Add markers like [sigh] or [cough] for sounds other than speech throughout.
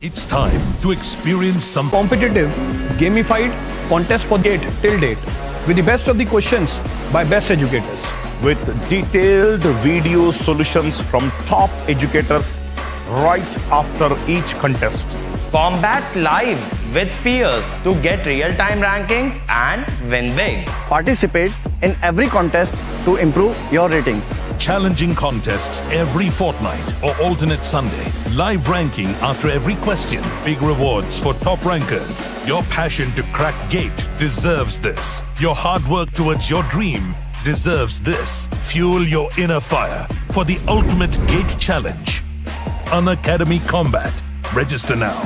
It's time to experience some competitive, gamified contest for date till date with the best of the questions by best educators. With detailed video solutions from top educators right after each contest. Combat live with peers to get real-time rankings and win big. Participate in every contest to improve your ratings. Challenging contests every fortnight or alternate Sunday. Live ranking after every question. Big rewards for top rankers. Your passion to crack gate deserves this. Your hard work towards your dream deserves this. Fuel your inner fire for the ultimate gate challenge. Unacademy Combat. Register now.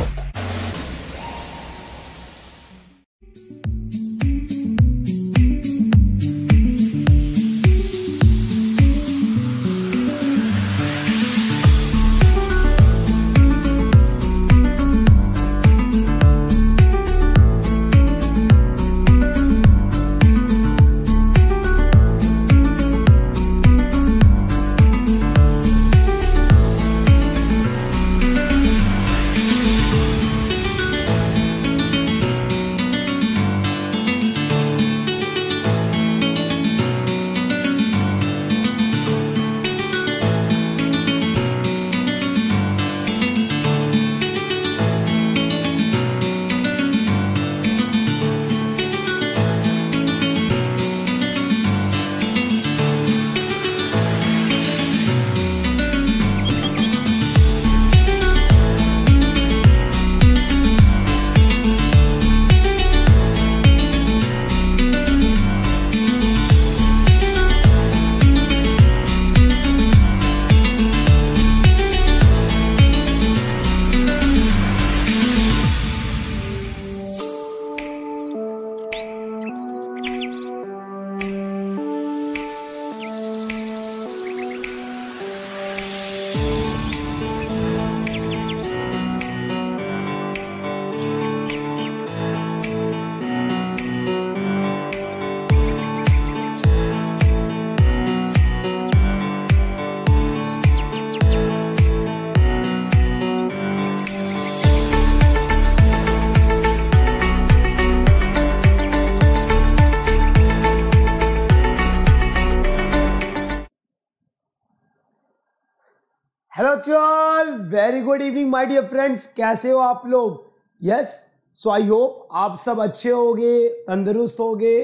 Dear friends कैसे हो आप लोग yes so I hope आप सब अच्छे होगे तंदुरुस्त होगे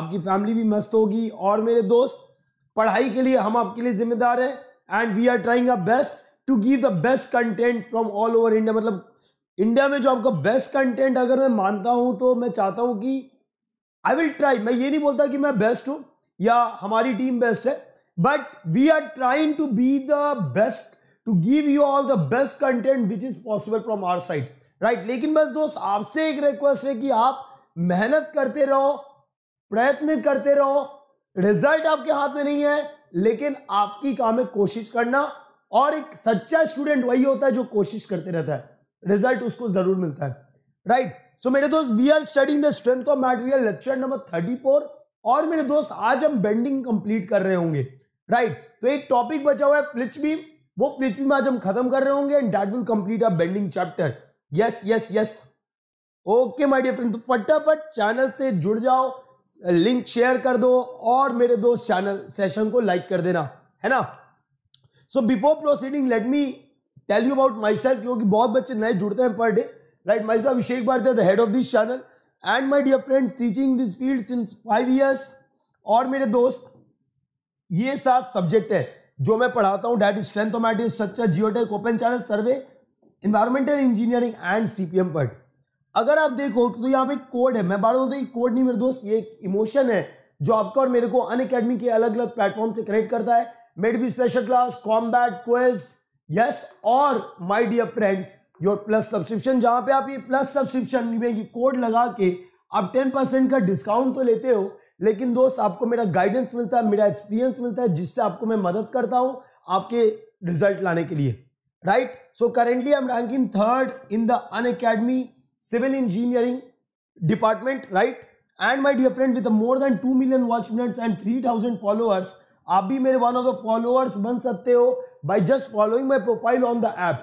आपकी फैमिली भी मस्त होगी और मेरे दोस्त पढ़ाई के लिए हम आपके लिए जिम्मेदार हैं and we are trying a best to give the best content from all over India मतलब इंडिया में जो आपका बेस्ट कंटेंट अगर मैं मानता हूँ तो मैं चाहता हूँ कि आई विल ट्राई मैं ये नहीं बोलता कि मैं बेस्ट हूँ या हमारी टीम बेस्ट है but we are trying to be the best to give you all the best content which is possible from our side right लेकिन बस दोस्त आपसे एक रिक्वेस्ट है कि आप मेहनत करते रहो प्रयत्न करते रहो रिजल्ट आपके हाथ में नहीं है लेकिन आपकी काम है कोशिश करना और एक सच्चा स्टूडेंट वही होता है जो कोशिश करते रहता है रिजल्ट उसको जरूर मिलता है राइट सो मेरे दोस्त we are studying the strength of material lecture number thirty four और मेरे दोस्त आज हम बेंडिंग कंप्लीट कर रहे होंगे राइट right. तो एक टॉपिक बचा हुआ है फ्लिच बीम वो पेज भी आज हम खत्म कर रहे होंगे and that will complete a bending chapter yes yes yes okay my dear friend तो फटाफट चैनल से जुड़ जाओ लिंक शेयर कर दो और मेरे दोस्त चैनल सेशन को लाइक कर देना है ना so before proceeding let me tell you about myself क्योंकि बहुत बच्चे नए जुड़ते हैं per day right myself Abhishek Bharti head of this channel and my dear friend teaching this field since five years और मेरे दोस्त ये सात सब्जेक्ट है जो मैं पढ़ाता हूँ that strength of material structure geotech open channel survey environmental engineering and CPM पढ़ अगर आप देखो तो यहाँ पे कोड है मैं बार बोलता हूँ कोड नहीं मेरे दोस्त ये एक इमोशन है जो आपका और मेरे को अन अकेडमी के अलग अलग प्लेटफॉर्म से कनेक्ट करता है maybe special class combat quiz yes और my dear friends your plus subscription जहाँ पे आप ये प्लस सब्सक्रिप्शन में कोड लगा के आप टेन परसेंट का डिस्काउंट तो लेते हो लेकिन दोस्त आपको मेरा गाइडेंस मिलता है मेरा एक्सपीरियंस मिलता है जिससे आपको मैं मदद करता हूँ आपके रिजल्ट लाने के लिए right so currently I am ranking third in the Unacademy civil engineering department right and my dear friend with more than two million watch minutes and three thousand followers आप भी मेरे one of the followers बन सकते हो by just following my profile on the app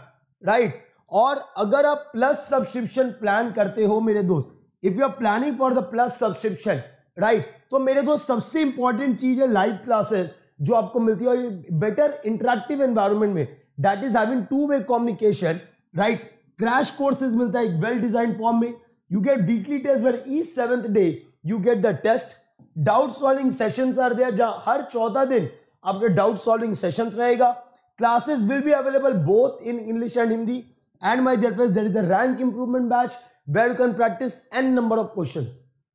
right और अगर आप plus subscription plan करते हो मेरे दोस्त if you are planning for the plus subscription right right. तो मेरे दोस्त सबसे इंपॉर्टेंट चीज है लाइव क्लासेस जो आपको मिलती है और बेटर इंटरेक्टिव एनवायरमेंट में that is having two way communication right crash courses मिलता है एक वेल डिजाइन फॉर्म में you get weekly test where ई seventh day you get the test doubt solving session are there जहां हर चौथा दिन आपके डाउट सॉल्विंग सेशन रहेगा classes will be available both in English and Hindi and my dear friends there is a rank improvement batch where you can practice an number of question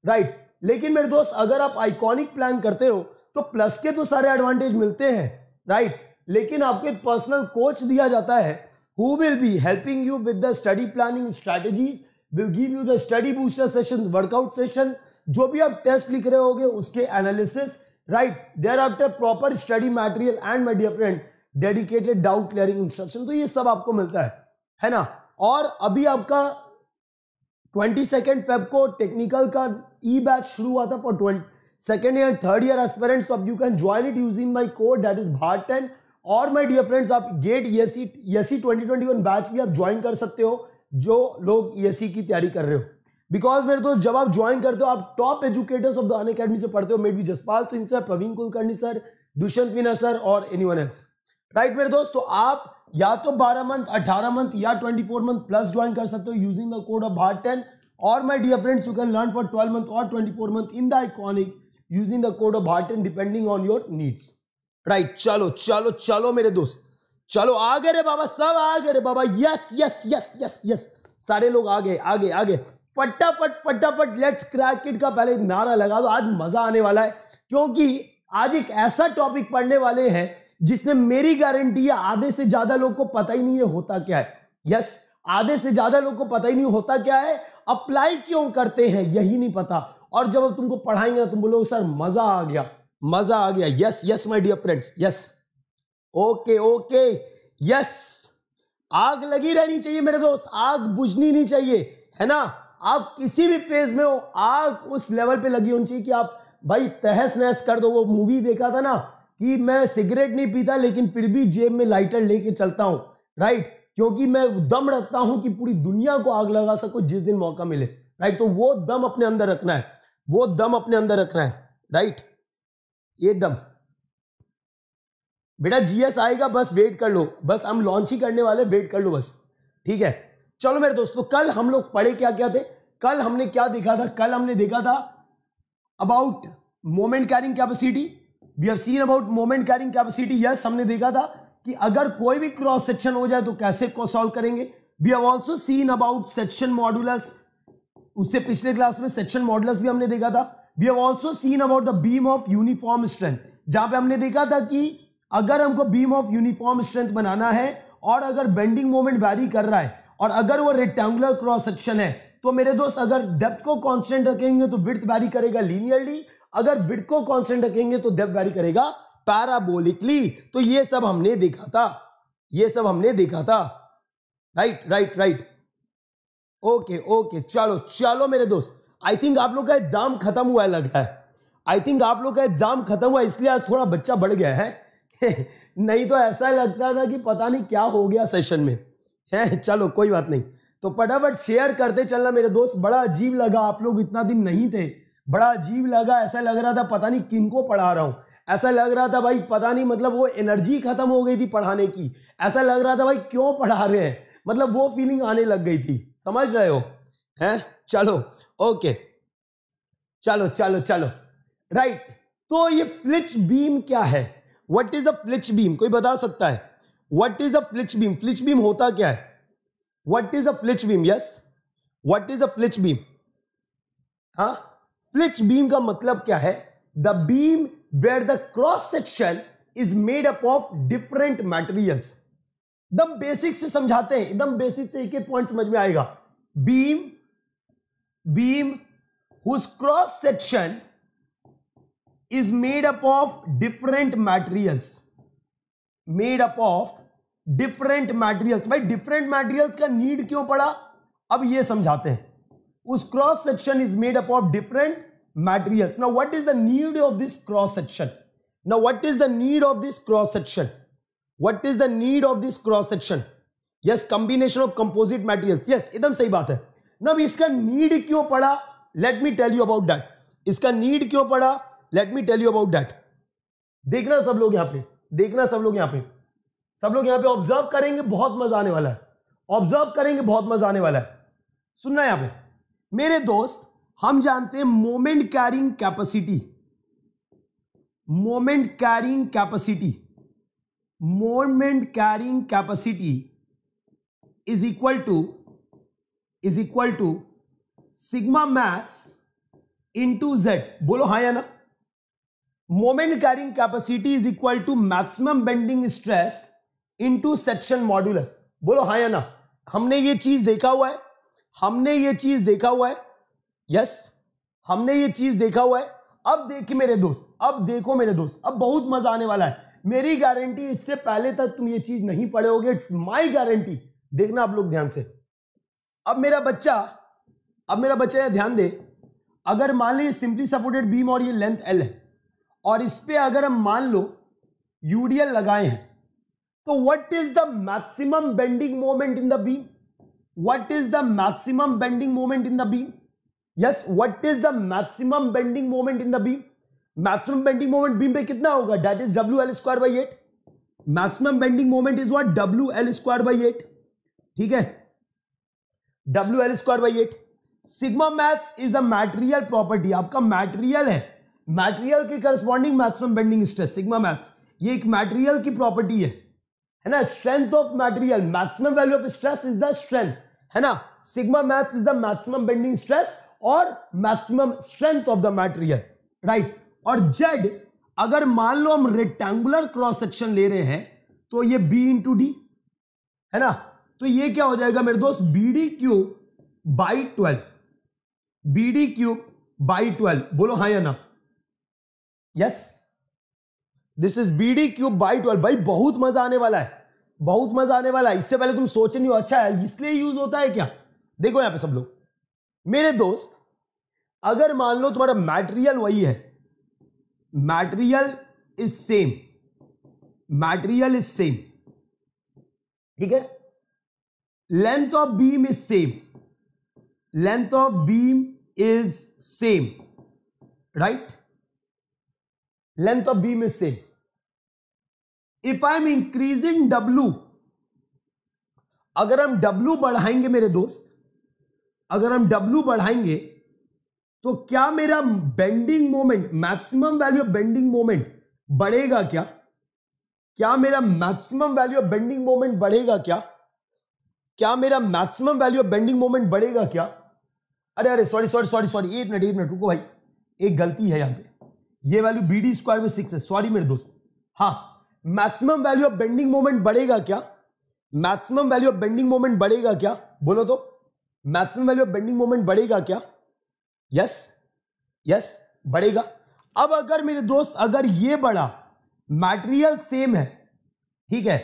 right लेकिन मेरे दोस्त अगर आप आइकॉनिक प्लान करते हो तो plus के तो सारे एडवांटेज मिलते हैं राइट लेकिन आपको एक पर्सनल कोच दिया जाता है who will be helping you with the study planning strategies will give you the study booster session workout session जो भी आप टेस्ट लिख रहे होगे उसके analysis right there after proper study material and my dear friends dedicated doubt clearing instruction तो ये सब आपको मिलता है है ना और अभी आपका ट्वेंटी सेकेंड पेप को टेक्निकल का ई e बैच शुरू हुआ था for twenty second year third year aspirants तो अब you can join it using my code that is भार टेन और माई डियर फ्रेंड्स आप get ESE ESE twenty twenty one batch भी आप ज्वाइन कर सकते हो जो लोग यसी e e की तैयारी कर रहे हो बिकॉज मेरे दोस्त जब आप ज्वाइन करते हो आप top educators of the Unacademy से पढ़ते हो maybe Jaspal Singh sir Praveen Kulkarni sir Dushyant Meena sir और एनी वन एल्स राइट मेरे दोस्त तो आप या तो 12 मंथ 18 मंथ या 24 मंथ प्लस ज्वाइन कर सकते हो यूजिंग द कोड ऑफ भाट टेन और my dear friends you can learn for twelve month और twenty four month in the the using the code of heart and depending on your needs right चलो चलो चलो मेरे दोस्त चलो आ गए रे बाबा सब आ गए रे बाबा yes yes yes yes yes सारे लोग आ गए आ गए आ गए फटाफट फटाफट लेट्स क्रैक इट का पहले नारा लगा दो आज मजा आने वाला है क्योंकि आज एक ऐसा टॉपिक पढ़ने वाले हैं जिसमें मेरी गारंटी है आधे से ज्यादा लोग को पता ही नहीं है होता क्या है यस आधे से ज्यादा लोग को पता ही नहीं होता क्या है अप्लाई क्यों करते हैं यही नहीं पता और जब तुमको पढ़ाएंगे ना तुम बोलोगे सर मजा आ गया मजा आ गया yes yes my dear friends yes okay okay yes आग लगी रहनी चाहिए मेरे दोस्त आग बुझनी नहीं चाहिए है ना आप किसी भी फेज में हो आग उस लेवल पे लगी होनी चाहिए कि आप भाई तहस नहस कर दो वो मूवी देखा था ना कि मैं सिगरेट नहीं पीता लेकिन फिर भी जेब में लाइटर लेके चलता हूं राइट क्योंकि मैं दम रखता हूं कि पूरी दुनिया को आग लगा सकूं जिस दिन मौका मिले राइट तो वो दम अपने अंदर रखना है वो दम अपने अंदर रखना है राइट ये दम बेटा जीएस आएगा बस वेट कर लो बस हम लॉन्च ही करने वाले वेट कर लो बस ठीक है चलो मेरे दोस्तों कल हम लोग पढ़े क्या क्या थे कल हमने क्या देखा था कल हमने देखा था about moment carrying capacity we have seen about moment carrying capacity yes हमने देखा था कि अगर कोई भी क्रॉस सेक्शन हो जाए तो कैसे को सॉल्व करेंगे we have also seen about section modulus उससे पिछले क्लास में सेक्शन मॉड्यूलस भी हमने देखा था we have also seen about the beam of uniform strength जहां पे हमने देखा था कि अगर हमको बीम ऑफ यूनिफॉर्म स्ट्रेंथ बनाना है और अगर बेंडिंग मोमेंट वैरी कर रहा है और अगर वो रेक्टेंगुलर क्रॉस सेक्शन है तो मेरे दोस्त अगर डेप्थ को कांस्टेंट रखेंगे तो विड्थ वैरी करेगा लीनियरली अगर विड्थ को कांस्टेंट रखेंगे तो डेप्थ वैरी करेगा पैराबोलिकली तो ये सब हमने देखा था ये सब हमने देखा था right right right okay okay चलो चलो मेरे दोस्त आई थिंक आप लोग का एग्जाम खत्म हुआ है लग रहा है आई थिंक आप लोग का एग्जाम खत्म हुआ इसलिए आज थोड़ा बच्चा बढ़ गया है [laughs] नहीं तो ऐसा लगता था कि पता नहीं क्या हो गया सेशन में है चलो कोई बात नहीं तो फटाफट शेयर करते चलना मेरे दोस्त बड़ा अजीब लगा आप लोग इतना दिन नहीं थे बड़ा अजीब लगा ऐसा लग रहा था पता नहीं किन को पढ़ा रहा हूं ऐसा लग रहा था भाई पता नहीं मतलब वो एनर्जी खत्म हो गई थी पढ़ाने की ऐसा लग रहा था भाई क्यों पढ़ा रहे हैं मतलब वो फीलिंग आने लग गई थी समझ रहे हो हैं चलो ओके चलो चलो चलो राइट तो ये फ्लिच बीम क्या है what is a flitch beam कोई बता सकता है what is a flitch beam flitch beam होता क्या है what is a flitch beam yes what is a flitch beam हा फ्लिच बीम का मतलब क्या है the beam where the cross section is made up of different materials एकदम basic से समझाते हैं एकदम बेसिक से एक एक पॉइंट समझ में आएगा beam beam whose cross section is made up of different materials made up of different materials भाई डिफरेंट मैटेरियल्स का नीड क्यों पड़ा अब ये समझाते हैं उस cross section is made up of different materials. Now, what is the need of this cross section? Now, what is the need of this cross section? What is the need of this cross section? Yes combination of composite materials yes एकदम सही बात है ना अब इसका need क्यों पड़ा let me tell you about that इसका नीड क्यों पड़ा let me tell you about that देखना सब लोग यहां पे देखना सब लोग यहां पे सब लोग यहां पे ऑब्जर्व करेंगे बहुत मजा आने वाला है ऑब्जर्व करेंगे बहुत मजा आने वाला है सुनना यहां पे मेरे दोस्त हम जानते हैं moment carrying capacity moment carrying capacity moment carrying capacity is equal to is equal to sigma max into Z बोलो हाँ या ना moment carrying capacity is equal to maximum bending stress into section modulus बोलो हाँ या ना हमने ये चीज देखा हुआ है हमने ये चीज देखा हुआ है यस हमने ये चीज देखा हुआ है अब देखिए मेरे दोस्त अब देखो मेरे दोस्त अब बहुत मजा आने वाला है मेरी गारंटी इससे पहले तक तुम ये चीज नहीं पढ़े होगे इट्स माई गारंटी देखना आप लोग ध्यान से अब मेरा बच्चा अब मेरा बच्चा यह ध्यान दे अगर मान ली सिंपली सपोर्टेड बीम और ये लेंथ एल है और इस पर अगर हम मान लो यूडीएल लगाए हैं तो what is the maximum bending moment in the beam what is the maximum bending moment in the beam yes what is the maximum bending moment in the beam maximum bending moment beam पे कितना होगा that is W L square by eight maximum bending moment is what W L square by eight ठीक है W L square by eight sigma max is a material property आपका material है material के corresponding maximum bending stress sigma max ये एक material की property है है ना strength of material maximum value of stress is the strength है ना sigma max is the maximum bending stress और maximum strength of the material right और जेड अगर मान लो हम रेक्टेंगुलर क्रॉस सेक्शन ले रहे हैं तो ये बी इंटू डी है ना तो ये क्या हो जाएगा मेरे दोस्त B D cube by twelve B D cube by twelve बोलो हाँ या ना yes this is B D cube by twelve भाई बहुत मजा आने वाला है बहुत मजा आने वाला है इससे पहले तुम सोच नहीं हो अच्छा है इसलिए यूज होता है क्या देखो यहां पे सब लोग मेरे दोस्त अगर मान लो तुम्हारा मैटेरियल वही है material is same material is same ठीक है length of beam is same length of beam is same right length of beam is same if I am increasing W अगर हम डब्लू बढ़ाएंगे मेरे दोस्त अगर हम W बढ़ाएंगे तो क्या मेरा bending moment maximum value of bending moment बढ़ेगा क्या क्या मेरा maximum value of bending moment बढ़ेगा क्या क्या मेरा maximum value of bending moment बढ़ेगा क्या अरे अरे सॉरी सॉरी सॉरी सॉरी एक मिनट एक मिनट रुको भाई एक गलती है यहां पे ये वैल्यू बी डी स्क्वायर में सिक्स है सॉरी मेरे दोस्त हाँ maximum value of bending moment बढ़ेगा क्या maximum value of bending moment बढ़ेगा क्या बोलो तो maximum value of bending moment बढ़ेगा क्या यस यस बढ़ेगा अब अगर मेरे दोस्त अगर ये बढ़ा मटेरियल सेम है ठीक है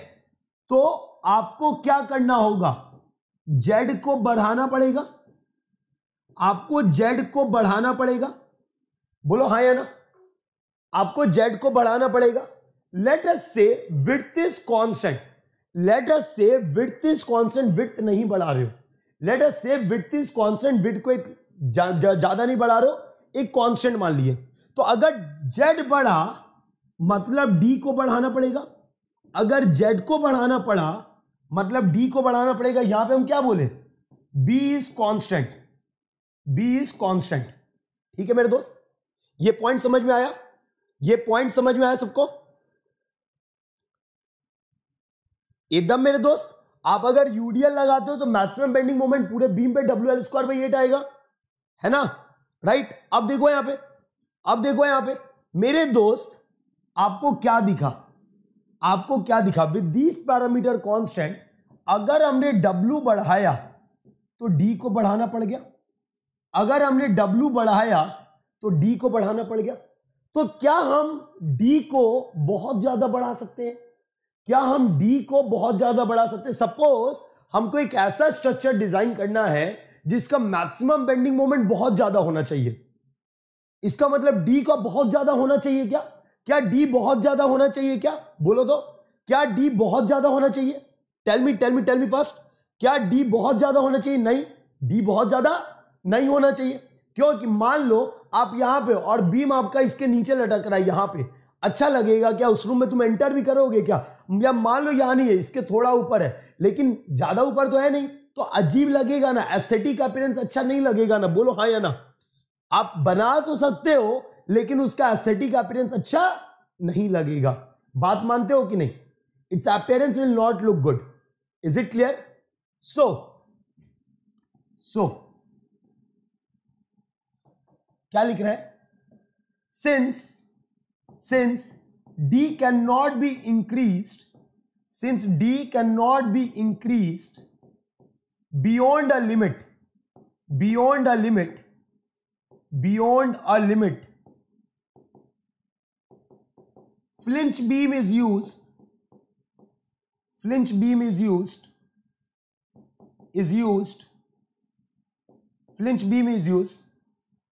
तो आपको क्या करना होगा जेड को बढ़ाना पड़ेगा आपको जेड को बढ़ाना पड़ेगा बोलो हाँ या ना आपको जेड को बढ़ाना पड़ेगा let us say width is constant let us say width is constant with नहीं बढ़ा रहे हो late us say width is constant with को एक ज्यादा जा, जा, नहीं बढ़ा रहे एक कॉन्स्टेंट मान लिए तो अगर जेड बढ़ा मतलब डी को बढ़ाना पड़ेगा अगर जेड को बढ़ाना पड़ा मतलब डी को बढ़ाना पड़ेगा यहां पे हम क्या बोले B is constant B is constant ठीक है मेरे दोस्त ये पॉइंट समझ में आया ये पॉइंट समझ में आया सबको एकदम मेरे दोस्त आप अगर यूडीएल लगाते हो तो मैक्सिमम बेंडिंग मोमेंट पूरे बीम पे W L square by eight आएगा है ना राइट अब देखो यहां पे अब देखो यहां पे मेरे दोस्त आपको क्या दिखा आपको क्या दिखा विद दिस पैरामीटर कांस्टेंट अगर हमने डब्ल्यू बढ़ाया तो डी को बढ़ाना पड़ गया अगर हमने डब्ल्यू बढ़ाया तो डी को बढ़ाना पड़ गया तो क्या हम डी को बहुत ज्यादा बढ़ा सकते हैं क्या हम डी को बहुत ज्यादा बढ़ा सकते हैं सपोज हमको एक ऐसा स्ट्रक्चर डिजाइन करना है जिसका मैक्सिमम बेंडिंग मोमेंट बहुत ज्यादा होना चाहिए इसका मतलब डी का बहुत ज्यादा होना चाहिए क्या क्या डी बहुत ज्यादा होना चाहिए क्या बोलो तो क्या डी बहुत ज्यादा होना चाहिए tell me tell me tell me first क्या डी बहुत ज्यादा होना चाहिए नहीं डी बहुत ज्यादा नहीं होना चाहिए क्योंकि मान लो आप यहां पे और बीम आपका इसके नीचे लटक रहा है यहां पे अच्छा लगेगा क्या उस रूम में तुम एंटर भी करोगे क्या या मान लो यहाँ नहीं है इसके थोड़ा ऊपर है लेकिन ज़्यादा ऊपर तो है नहीं तो अजीब लगेगा ना एस्थेटिक अपियरेंस अच्छा नहीं लगेगा ना बोलो हाँ या ना आप बना तो सकते हो लेकिन उसका एस्थेटिक अपियरेंस अच्छा नहीं लगेगा बात मानते हो कि नहीं its appearance will not look good is it clear so so क्या लिख रहा है since since d cannot be increased since d cannot be increased beyond a limit beyond a limit beyond a limit flinch beam is used flinch beam is used is used flinch beam is used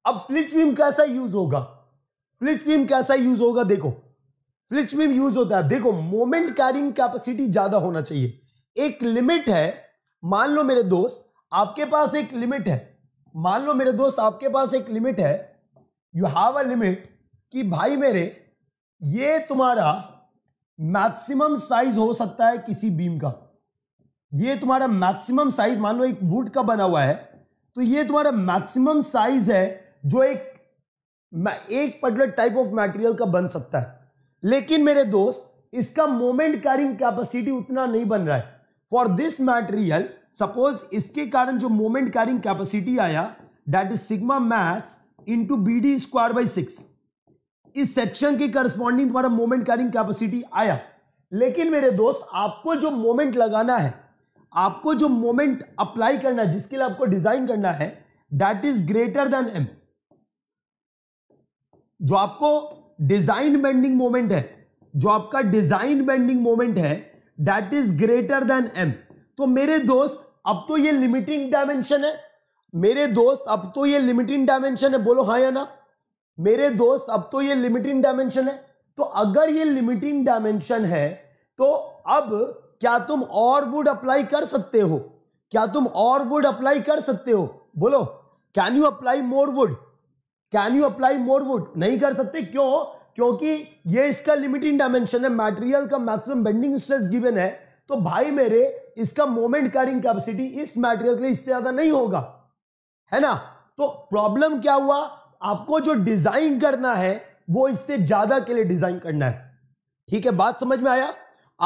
अब फ्लिच beam कैसा use होगा फ्लिच beam कैसा use होगा देखो फ्लिच beam use होता है देखो moment carrying capacity ज्यादा होना चाहिए एक लिमिट है मान लो मेरे दोस्त आपके पास एक लिमिट है मान लो मेरे दोस्त आपके पास एक लिमिट है यू हैव अ लिमिट कि भाई मेरे ये तुम्हारा मैक्सिमम साइज हो सकता है किसी बीम का ये तुम्हारा मैक्सिमम साइज मान लो एक वुड का बना हुआ है तो ये तुम्हारा मैक्सिमम साइज है जो एक एक पर्टिकुलर टाइप ऑफ मटेरियल का बन सकता है लेकिन मेरे दोस्त इसका मोमेंट कैरिंग कैपेसिटी उतना नहीं बन रहा है फॉर दिस मटेरियल सपोज इसके कारण जो मोमेंट कैरिंग कैपेसिटी आया that is sigma max into B D square by six इस सेक्शन के करस्पॉन्डिंग तुम्हारा मोमेंट कैरिंग कैपेसिटी आया लेकिन मेरे दोस्त आपको जो मोमेंट लगाना है आपको जो मोमेंट अप्लाई करना है जिसके लिए आपको डिजाइन करना है that is greater than M जो आपको डिजाइन बेंडिंग मोमेंट है जो आपका डिजाइन बेंडिंग मोमेंट है that is greater than M तो मेरे दोस्त अब तो ये लिमिटिंग डायमेंशन है मेरे दोस्त अब तो ये लिमिटिंग डायमेंशन है बोलो हाँ या ना मेरे दोस्त अब तो ये लिमिटिंग डायमेंशन है तो अगर ये लिमिटिंग डायमेंशन है तो अब क्या तुम और वुड अप्लाई कर सकते हो क्या तुम और वुड अप्लाई कर सकते हो बोलो can you apply more wood can you apply more wood नहीं कर सकते क्यों क्योंकि ये इसका लिमिटिंग डायमेंशन है मैटेरियल का मैक्सिमम बेंडिंग स्ट्रेस गिवन है तो भाई मेरे इसका मोमेंट कैरिंग कैपेसिटी इस मैटेरियल के लिए इससे ज्यादा नहीं होगा है ना तो प्रॉब्लम क्या हुआ आपको जो डिजाइन करना है वो इससे ज्यादा के लिए डिजाइन करना है ठीक है बात समझ में आया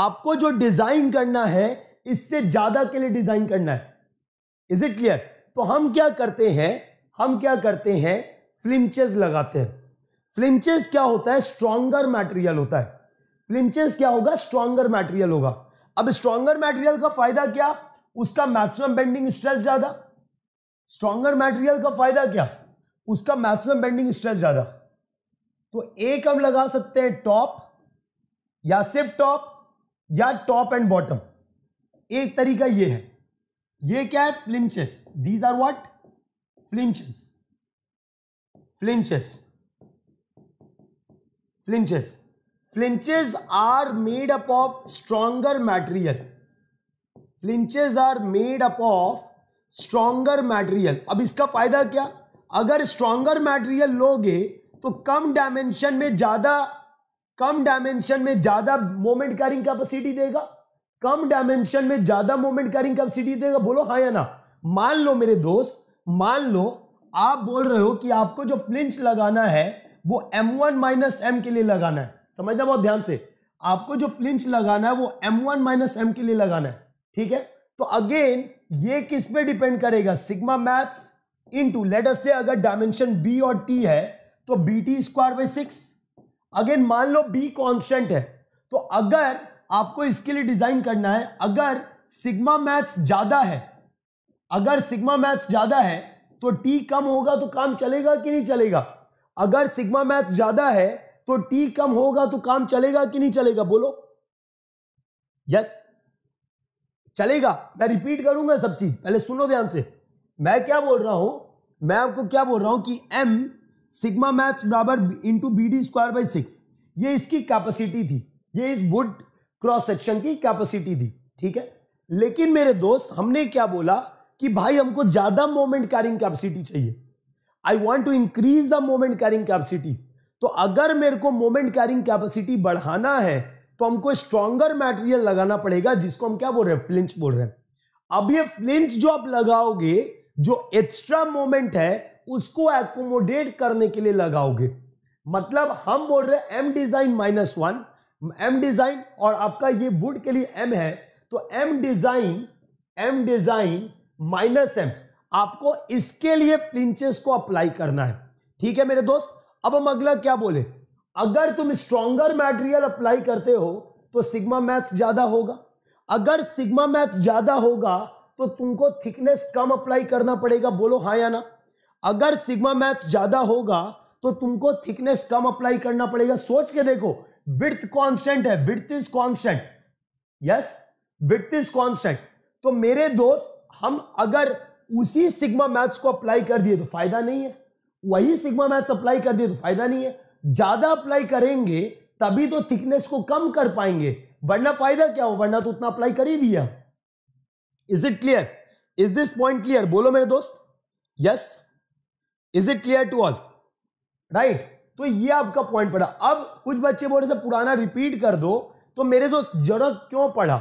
आपको जो डिजाइन करना है इससे ज्यादा के लिए डिजाइन करना है इज इट क्लियर तो हम क्या करते हैं हम क्या करते हैं फ्लिमचेस लगाते हैं फ्लिमचेस क्या होता है स्ट्रॉन्गर मटेरियल होता है फ्लिमचेस क्या होगा स्ट्रॉन्गर मटेरियल होगा अब स्ट्रॉन्गर मटेरियल का फायदा क्या उसका मैक्सिमम बेंडिंग स्ट्रेस ज्यादा स्ट्रॉन्गर मटेरियल का फायदा क्या उसका मैक्सिमम बेंडिंग स्ट्रेस ज्यादा तो एक हम लगा सकते हैं टॉप या सिर्फ टॉप या टॉप एंड बॉटम एक तरीका ये है ये क्या है flitches these are what flitches flinches flinches flinches are made up of stronger material flinches are made up of stronger material ab iska fayda kya agar stronger material loge to kam dimension mein ज्यादा कम dimension में ज्यादा moment carrying capacity देगा कम dimension में ज्यादा moment carrying capacity देगा बोलो हाँ या ना मान लो मेरे दोस्त मान लो आप बोल रहे हो कि आपको जो फ्लिंच लगाना है वो एम वन माइनस एम के लिए लगाना है समझना बहुत ध्यान से आपको जो फ्लिंच लगाना है वो एम वन माइनस एम के लिए लगाना है ठीक है तो अगेन ये किस पे डिपेंड करेगा sigma max into let us से अगर डायमेंशन बी और टी है तो B T square by six again मान लो बी कॉन्स्टेंट है तो अगर आपको इसके लिए डिजाइन करना है अगर सिग्मा मैथ्स ज्यादा है अगर सिग्मा मैथ्स ज्यादा है तो टी कम होगा तो काम चलेगा कि नहीं चलेगा अगर सिग्मा मैथ ज्यादा है तो टी कम होगा तो काम चलेगा कि नहीं चलेगा बोलो यस चलेगा मैं रिपीट करूंगा सब चीज पहले सुनो ध्यान से मैं क्या बोल रहा हूं मैं आपको क्या बोल रहा हूं कि एम सिग्मा मैथ्स बराबर into B D square by six ये इसकी कैपेसिटी थी ये इस वुड क्रॉस सेक्शन की कैपेसिटी थी ठीक है लेकिन मेरे दोस्त हमने क्या बोला कि भाई हमको ज्यादा मोमेंट कैरिंग कैपेसिटी चाहिए I want to increase the moment carrying capacity तो अगर मेरे को मोमेंट कैरिंग कैपेसिटी बढ़ाना है तो हमको स्ट्रॉन्गर मटेरियल लगाना पड़ेगा जिसको हम क्या बोल रहे हैं फ्लिंच बोल रहे हैं अब ये फ्लिंच जो आप लगाओगे जो एक्स्ट्रा मोमेंट है उसको एकोमोडेट करने के लिए लगाओगे मतलब हम बोल रहे हैं M design minus one M design और आपका ये वुड के लिए एम है तो M design M design minus M आपको इसके लिए प्रिंचेस को अप्लाई करना है ठीक है मेरे दोस्त अब हम अगला क्या बोले अगर तुम स्ट्रॉन्गर मैटेरियल अप्लाई करते हो तो सिग्मा मैथ्स ज्यादा होगा अगर सिग्मा मैथ्स ज्यादा होगा तो तुमको थिकनेस कम अप्लाई करना पड़ेगा बोलो हाँ या ना अगर सिग्मा मैथ्स ज्यादा होगा तो तुमको थिकनेस कम अप्लाई करना पड़ेगा सोच के देखो विर्थ कॉन्स्टेंट है width is constant yes width is constant तो मेरे दोस्त हम अगर उसी सिग्मा मैथ्स को अप्लाई कर दिए तो फायदा नहीं है वही सिग्मा मैथ्स अप्लाई कर दिए तो फायदा नहीं है ज्यादा अप्लाई करेंगे तभी तो थिकनेस को कम कर पाएंगे वरना फायदा क्या हो वरना तो उतना अप्लाई कर ही दिया is it clear is this point clear बोलो मेरे दोस्त yes is it clear to all right तो ये आपका पॉइंट पड़ा अब कुछ बच्चे बोल रहे पुराना रिपीट कर दो तो मेरे दोस्त जरूरत क्यों पड़ा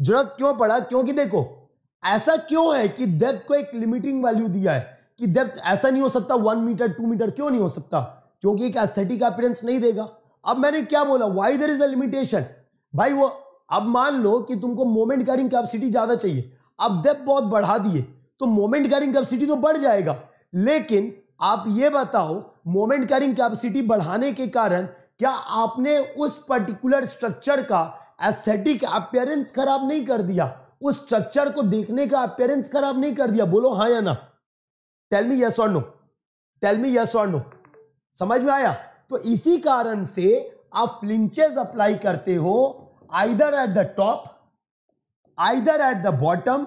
जरूरत क्यों पड़ा क्योंकि देखो ऐसा क्यों है कि डेप्थ को एक लिमिटिंग वैल्यू दिया है कि डेप्थ ऐसा नहीं हो सकता वन मीटर टू मीटर क्यों नहीं हो सकता क्योंकि एक एस्थेटिक अपीरेंस नहीं देगा अब मैंने क्या बोला why there is a limitation भाई वो अब मान लो कि तुमको मोमेंट कैरिंग कैपेसिटी ज़्यादा चाहिए अब डेप्थ बहुत बढ़ा दिए तो मोमेंट कैरिंग कैपेसिटी तो बढ़ जाएगा लेकिन आप ये बताओ मोमेंट कैरिंग कैपेसिटी बढ़ाने के कारण क्या आपने उस पर्टिकुलर स्ट्रक्चर का एस्थेटिक अपियरेंस खराब नहीं कर दिया उस स्ट्रक्चर को देखने का अपेयरेंस खराब नहीं कर दिया बोलो हाँ या ना टेल मी यस और नो टेल मी यस और नो समझ में आया तो इसी कारण से आप फ्लिंचेस अप्लाई करते हो either at the top either at the bottom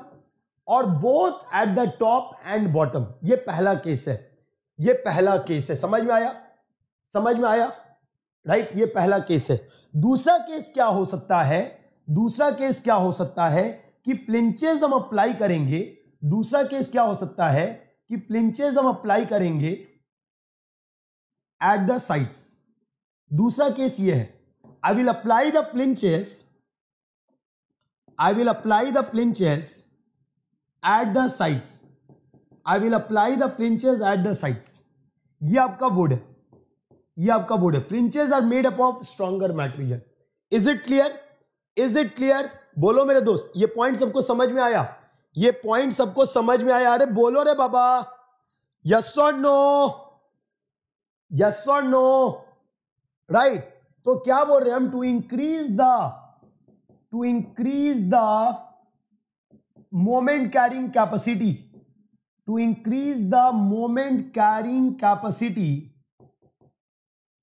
और both at the top and bottom ये पहला केस है ये पहला केस है समझ में आया समझ में आया राइट ये पहला केस है दूसरा केस क्या हो सकता है दूसरा केस क्या हो सकता है कि फ्लिंचेज हम अप्लाई करेंगे दूसरा केस क्या हो सकता है कि फ्लिंचेज हम अप्लाई करेंगे एट द साइट्स दूसरा केस ये है I will apply the flitches I will apply the flitches at the sides I will apply the flitches at the sides ये आपका वुड है ये आपका वुड है flitches are made up of stronger material is it clear is it clear बोलो मेरे दोस्त ये पॉइंट सबको समझ में आया ये पॉइंट सबको समझ में आया अरे बोलो रे बाबा यस और नो यस और नो राइट तो क्या बोल रहे हम to increase the to increase the moment carrying capacity to increase the moment carrying capacity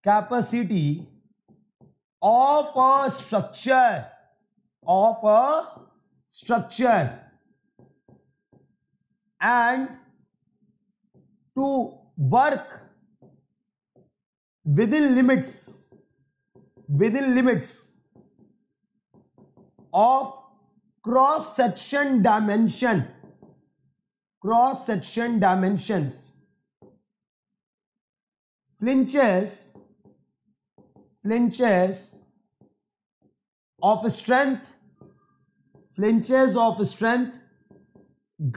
capacity of a structure of a structure and to work within limits within limits of cross section dimension cross section dimensions flinches flinches of strength flinches of strength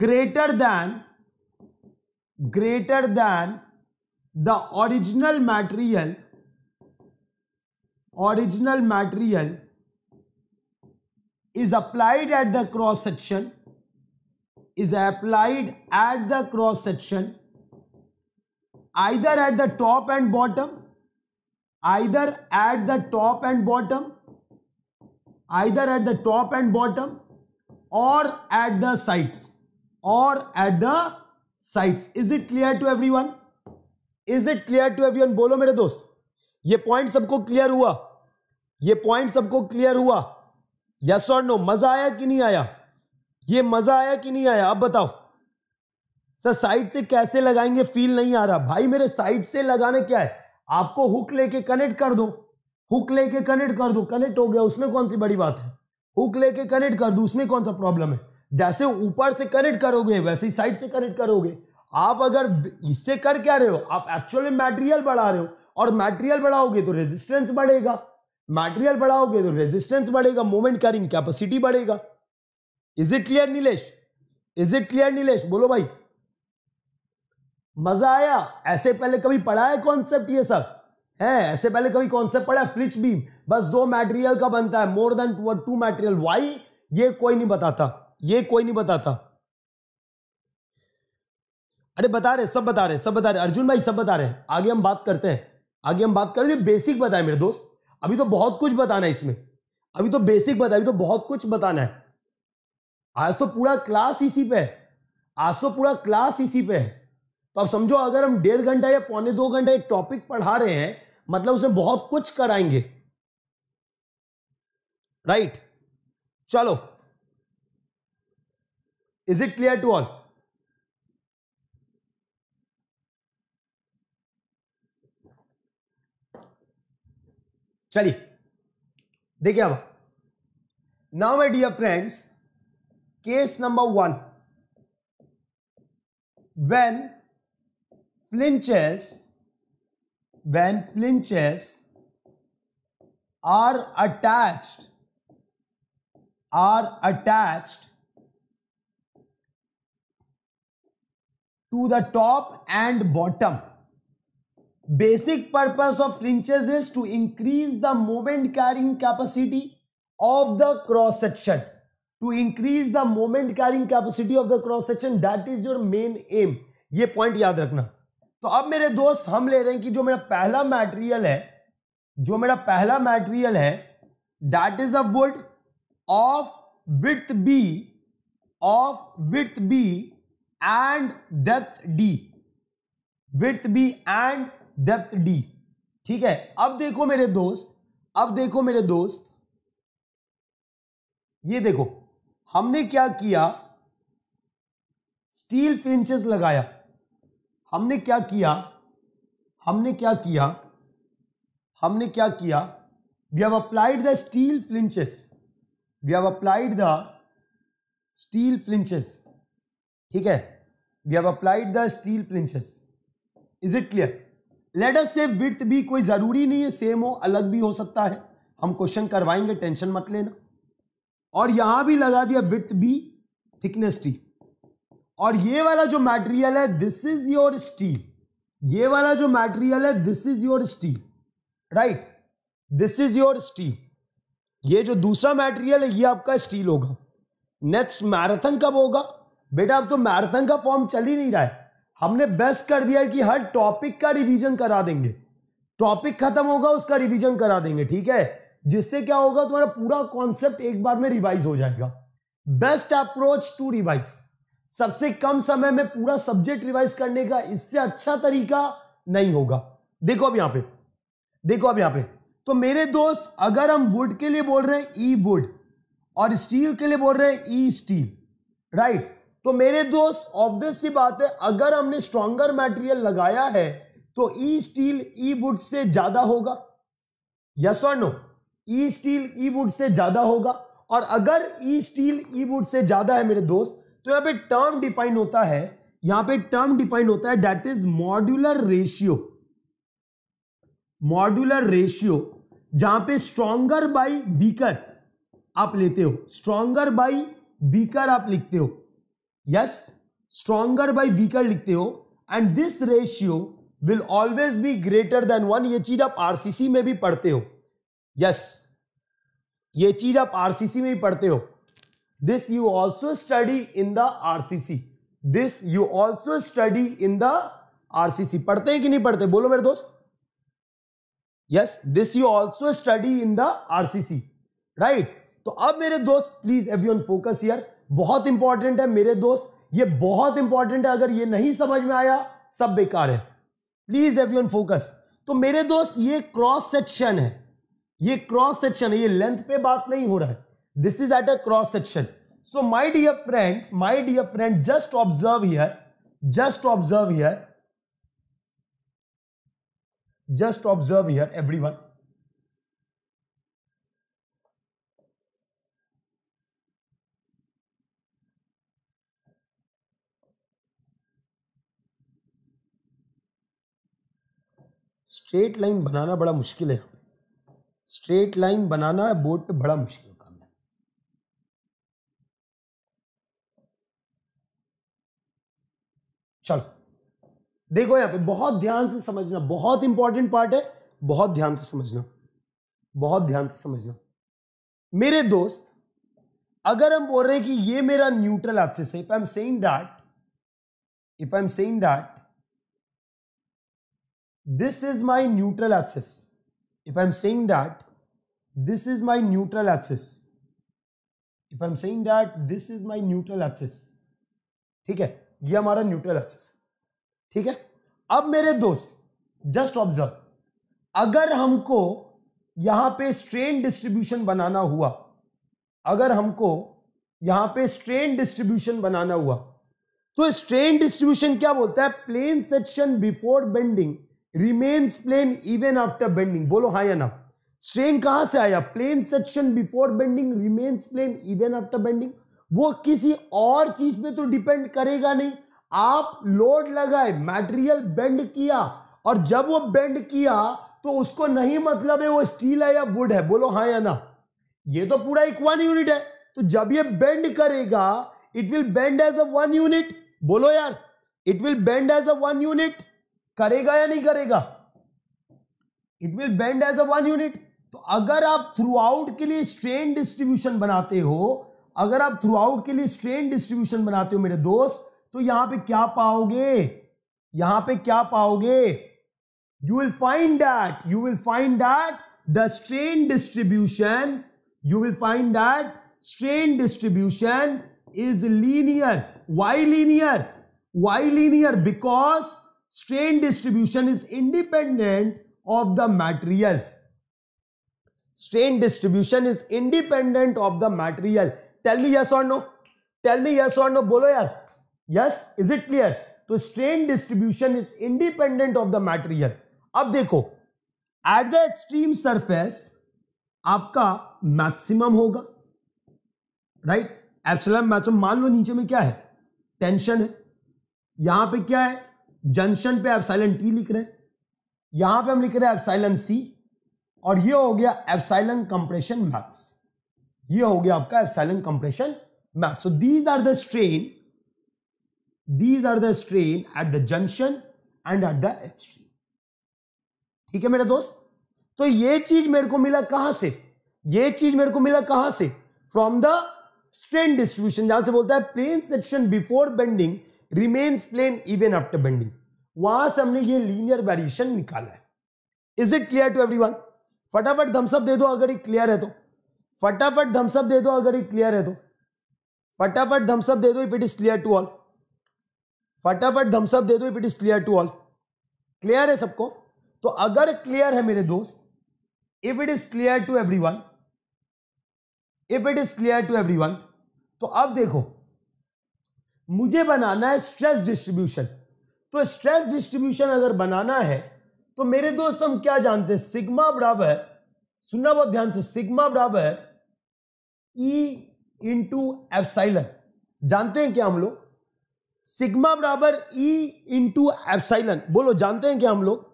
greater than greater than the original material original material is applied at the cross section is applied at the cross section either at the top and bottom either at the top and bottom either at the top and bottom और at the at और at the at is it clear to everyone is it clear to everyone बोलो मेरे दोस्त ये point सबको clear हुआ ये point सबको क्लियर हुआ यस और नो मजा आया कि नहीं आया ये मजा आया कि नहीं आया अब बताओ सर साइड से कैसे लगाएंगे फील नहीं आ रहा भाई मेरे साइड से लगाने क्या है आपको हुक लेके कनेक्ट कर दो हुक लेके कनेक्ट कर दो कनेक्ट हो गया उसमें कौन सी बड़ी बात है हुक लेके कनेक्ट कर दू उसमें कौन सा प्रॉब्लम है जैसे ऊपर से कनेक्ट करोगे वैसे ही साइड से कनेक्ट करोगे आप अगर इससे कर क्या रहे हो आप एक्चुअली मैटेरियल मटेरियल बढ़ा रहे हो और मटेरियल बढ़ाओगे तो रेजिस्टेंस बढ़ेगा मटेरियल बढ़ाओगे तो रेजिस्टेंस बढ़ेगा मोमेंट कैरिंग कैपेसिटी बढ़ेगा is it clear Nilesh is it clear Nilesh बोलो भाई मजा आया ऐसे पहले कभी पढ़ा है कॉन्सेप्ट ये सब है ऐसे पहले कभी कॉन्सेप्ट पड़ा है फ्लिच बीम बस दो मैटेरियल का बनता है more than two material why ये कोई नहीं बताता ये कोई नहीं बताता अरे बता रहे सब बता रहे सब बता रहे अर्जुन भाई सब बता रहे आगे हम बात करते हैं आगे हम बात कर रहे बेसिक बताए मेरे दोस्त अभी तो बहुत कुछ बताना है इसमें अभी तो बेसिक बताए अभी तो बहुत कुछ बताना है आज तो पूरा क्लास इसी पे है आज तो पूरा क्लास इसी पे है तो अब समझो अगर हम डेढ़ घंटा या पौने दो घंटा टॉपिक पढ़ा रहे हैं मतलब उसे बहुत कुछ कराएंगे राइट right? चलो is it clear to all चलिए देखिए अब now my dear friends case number one when flitches when flinches are attached are attached to the top and bottom basic purpose of flinches is to increase the moment carrying capacity of the cross section to increase the moment carrying capacity of the cross section that is your main aim ye point yaad rakhna तो अब मेरे दोस्त हम ले रहे हैं कि जो मेरा पहला मैटेरियल है जो मेरा पहला मैटेरियल है that is a wood of width B of width B and depth D width B and depth D ठीक है अब देखो मेरे दोस्त अब देखो मेरे दोस्त ये देखो हमने क्या किया स्टील फिंचेस लगाया हमने क्या किया हमने क्या किया हमने क्या किया we have applied the steel flitches we have applied the steel flitches ठीक है we have applied the steel flitches is it clear लेटर से विथ भी कोई जरूरी नहीं है सेम हो अलग भी हो सकता है हम क्वेश्चन करवाएंगे टेंशन मत लेना और यहां भी लगा दिया विथ भी थिकनेस टी और ये वाला जो मैटेरियल है दिस इज योर स्टील ये वाला जो मैटेरियल है this is your steel right this is your steel ये जो दूसरा मैटेरियल है ये आपका स्टील होगा नेक्स्ट मैराथन कब होगा बेटा अब तो मैराथन का फॉर्म चल ही नहीं रहा है हमने बेस्ट कर दिया कि हर टॉपिक का रिवीजन करा देंगे टॉपिक खत्म होगा उसका रिवीजन करा देंगे ठीक है जिससे क्या होगा तुम्हारा पूरा कॉन्सेप्ट एक बार में रिवाइज हो जाएगा बेस्ट अप्रोच टू रिवाइज सबसे कम समय में पूरा सब्जेक्ट रिवाइज करने का इससे अच्छा तरीका नहीं होगा देखो अब यहां पे देखो अब यहां पे तो मेरे दोस्त अगर हम वुड के लिए बोल रहे हैं ई e वुड और स्टील के लिए बोल रहे हैं ई स्टील राइट तो मेरे दोस्त ऑब्वियस सी बात है अगर हमने स्ट्रॉन्गर मटेरियल लगाया है तो ई स्टील ई वुड से ज्यादा होगा यस और no E steel E wood से ज्यादा होगा और अगर ई स्टील ई वुड से ज्यादा है मेरे दोस्त तो यहां पे टर्म डिफाइन होता है यहां पे टर्म डिफाइन होता है that is modular ratio modular ratio जहां पे स्ट्रॉन्गर बाई वीकर आप लेते हो स्ट्रॉन्गर बाई वीकर आप लिखते हो यस स्ट्रॉन्गर बाई वीकर लिखते हो and this ratio will always be greater than one ये चीज आप आरसीसी में भी पढ़ते हो यस yes, ये चीज आप आरसीसी में भी पढ़ते हो this you also study in the rcc this you also study in the rcc पढ़ते हैं कि नहीं पढ़ते बोलो मेरे दोस्त yes this you also study in the RCC right तो अब मेरे दोस्त प्लीज एवरीवन फोकस यर बहुत इंपॉर्टेंट है मेरे दोस्त ये बहुत इंपॉर्टेंट है अगर ये नहीं समझ में आया सब बेकार है प्लीज एवरीवन फोकस तो मेरे दोस्त ये क्रॉस सेक्शन है ये क्रॉस सेक्शन है ये लेंथ पे बात नहीं हो रहा है This is at a cross section. So my dear friends, my dear friend, just observe here. Just observe here. Just observe here, everyone. Straight line बनाना बड़ा मुश्किल है स्ट्रेट लाइन बनाना बोर्ड पे बड़ा मुश्किल चलो देखो यहां पे बहुत ध्यान से समझना बहुत इंपॉर्टेंट पार्ट है बहुत ध्यान से समझना बहुत ध्यान से समझना मेरे दोस्त अगर हम बोल रहे हैं कि ये मेरा न्यूट्रल एक्सिस है if I am saying that if I am saying that my neutral axis if I am saying saying this is my neutral axis if I am saying that this is my neutral axis ठीक है ये हमारा neutral axis ठीक है अब मेरे दोस्त just observe अगर हमको यहां पे स्ट्रेन डिस्ट्रीब्यूशन बनाना हुआ अगर हमको यहां पे स्ट्रेन डिस्ट्रीब्यूशन बनाना हुआ तो स्ट्रेन डिस्ट्रीब्यूशन क्या बोलता है plane section before bending remains plane even after bending बोलो हाँ या ना स्ट्रेन कहां से आया plane section before bending remains plane even after bending वो किसी और चीज पे तो डिपेंड करेगा नहीं आप लोड लगाए मटेरियल बेंड किया और जब वो बेंड किया तो उसको नहीं मतलब है वो स्टील है या वुड है बोलो हाँ या ना ये तो पूरा एक वन यूनिट है तो जब ये बेंड करेगा it will bend as a one unit बोलो यार it will bend as a one unit करेगा या नहीं करेगा it will bend as a one unit तो अगर आप थ्रू आउट के लिए स्ट्रेन डिस्ट्रीब्यूशन बनाते हो अगर आप थ्रू आउट के लिए स्ट्रेन डिस्ट्रीब्यूशन बनाते हो मेरे दोस्त तो यहां पे क्या पाओगे यहां पे क्या पाओगे you will find that you will find that the strain distribution you will find that strain distribution is linear why linear why linear because strain distribution is independent of the material strain distribution is independent of the material tell me yes और no tell me yes और no बोलो यार yes is it clear तो strain distribution is independent of the material अब देखो at the extreme surface आपका maximum होगा right epsilon maximum मान लो नीचे में क्या है टेंशन है यहां पे क्या है जंक्शन पे एप्साइलन टी लिख रहे हैं यहां पे हम लिख रहे हैं एप्साइलन सी और ये हो गया एप्साइलन कंप्रेशन मैथ्स ये हो गया आपका एप्साइलन कंप्रेशन मैथ so these are the strain these are the strain at the junction and at the extreme ठीक है मेरे दोस्त तो ये चीज मेरे को मिला कहां से ये चीज मेरे को मिला कहां से फ्रॉम द स्ट्रेन डिस्ट्रीब्यूशन जहां से बोलता है plane section before bending remains plane even after bending वहां से हमने ये लीनियर वेरिएशन निकाला है is it clear to one फटाफट थम्सअप दे दो अगर ये क्लियर है तो फटाफट धमसअप दे दो अगर ये क्लियर है तो फटाफट धमसअप दे दो if it is clear to all फटाफट धमसअप दे दो if it is clear to all clear है सबको तो अगर क्लियर है मेरे दोस्त if it is clear to everyone if it is clear to everyone तो अब देखो मुझे बनाना है स्ट्रेस डिस्ट्रीब्यूशन तो स्ट्रेस डिस्ट्रीब्यूशन अगर बनाना है तो मेरे दोस्त हम क्या जानते हैं सिग्मा बराबर सुनना बहुत ध्यान से सिग्मा बराबर ई इंटू एप्साइलन जानते हैं क्या हम लोग सिग्मा बराबर ई इंटू एप्साइलन बोलो जानते हैं क्या हम लोग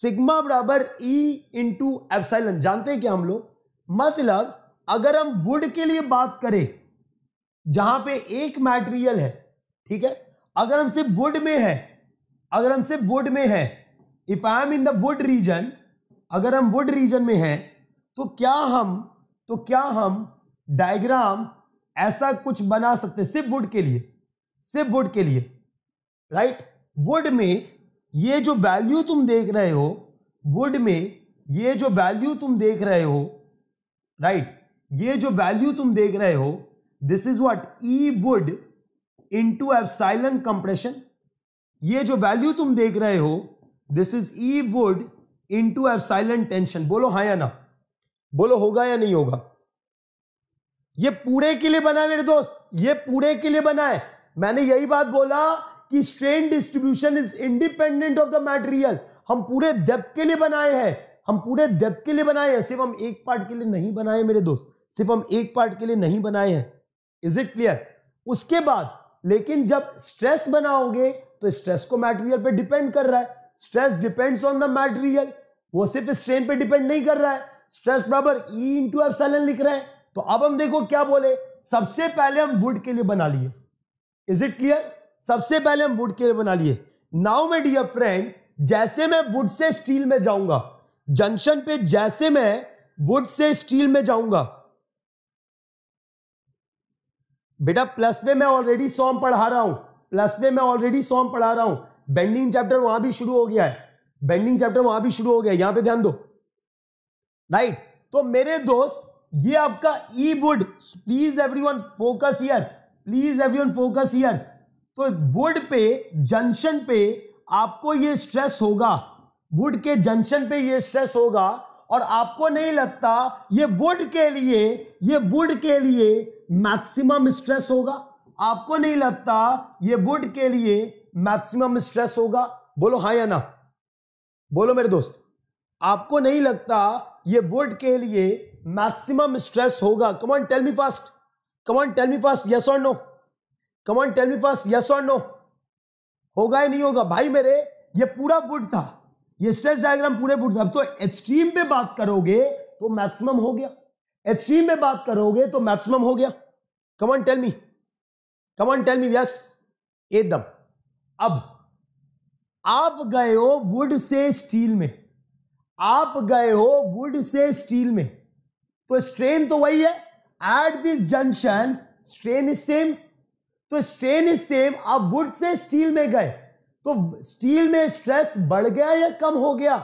सिग्मा बराबर ई इंटू एप्साइलन जानते हैं क्या हम लोग मतलब अगर हम वुड के लिए बात करें जहां पे एक मैटेरियल है ठीक है अगर हम सिर्फ वुड में है अगर हम सिर्फ वुड में है if I am in the wood region अगर हम वुड रीजन में हैं तो क्या हम तो क्या हम डायग्राम ऐसा कुछ बना सकते सिर्फ वुड के लिए सिर्फ वुड के लिए राइट वुड में ये जो वैल्यू तुम देख रहे हो वुड में ये जो वैल्यू तुम देख रहे हो राइट ये जो वैल्यू तुम देख रहे हो this is what E wood into epsilon compression ये जो वैल्यू तुम देख रहे हो this is E wood into epsilon tension बोलो हाँ या ना बोलो होगा या नहीं होगा ये पूरे के लिए बना है मेरे दोस्त ये पूरे के लिए बना है मैंने यही बात बोला कि strain distribution is independent of the material हम पूरे डेप्थ के लिए बनाए हैं हम पूरे डेप्थ के लिए बनाए हैं सिर्फ हम एक पार्ट के लिए नहीं बनाए मेरे दोस्त सिर्फ हम एक पार्ट के लिए नहीं बनाए हैं इज इट क्लियर उसके बाद लेकिन जब स्ट्रेस बनाओगे तो स्ट्रेस को मैटेरियल पे डिपेंड कर रहा है stress depends on the material वो सिर्फ स्ट्रेन पे डिपेंड नहीं कर रहा है स्ट्रेस बराबर ई इंटू एप्सलन लिख रहा है तो अब हम देखो क्या बोले सबसे पहले हम वुड के लिए बना लिए इज इट क्लियर सबसे पहले हम वुड के लिए बना लिए नाउ मे डियर फ्रेंड जैसे मैं वुड से स्टील में जाऊंगा जंक्शन पे जैसे मैं वुड से स्टील में जाऊंगा बेटा प्लस में मैं ऑलरेडी सॉम पढ़ा रहा हूं प्लस में मैं ऑलरेडी सॉम पढ़ा रहा हूं बेंडिंग चैप्टर वहां भी शुरू हो गया है बेंडिंग चैप्टर वहां भी शुरू हो गया यहां पे ध्यान दो राइट तो मेरे दोस्त ये आपका E wood please everyone focus here please everyone focus here तो वुड पे जंक्शन पे आपको ये स्ट्रेस होगा वुड के जंक्शन पे ये स्ट्रेस होगा और आपको नहीं लगता ये वुड के लिए ये वुड के लिए मैक्सिमम स्ट्रेस होगा आपको नहीं लगता ये वुड के लिए मैक्सिमम स्ट्रेस होगा बोलो हाँ या ना बोलो मेरे दोस्त आपको नहीं लगता ये वुड के लिए मैक्सिमम स्ट्रेस होगा come on tell me fast come on tell me fast yes और no come on tell me fast yes और नो होगा या नहीं होगा भाई मेरे ये पूरा बुट था ये स्ट्रेस डायग्राम पूरे बुट था अब तो एक्सट्रीम पे बात करोगे तो मैक्सिमम हो गया एक्सट्रीम पे बात करोगे तो मैक्सिमम हो गया come on tell me come on tell me yes एकदम अब आप गए हो वुड से स्टील में आप गए हो वुड से स्टील में तो स्ट्रेन तो वही है at this junction strain is same तो स्ट्रेन इज सेम आप वुड से स्टील में गए तो स्टील में स्ट्रेस बढ़ गया या कम हो गया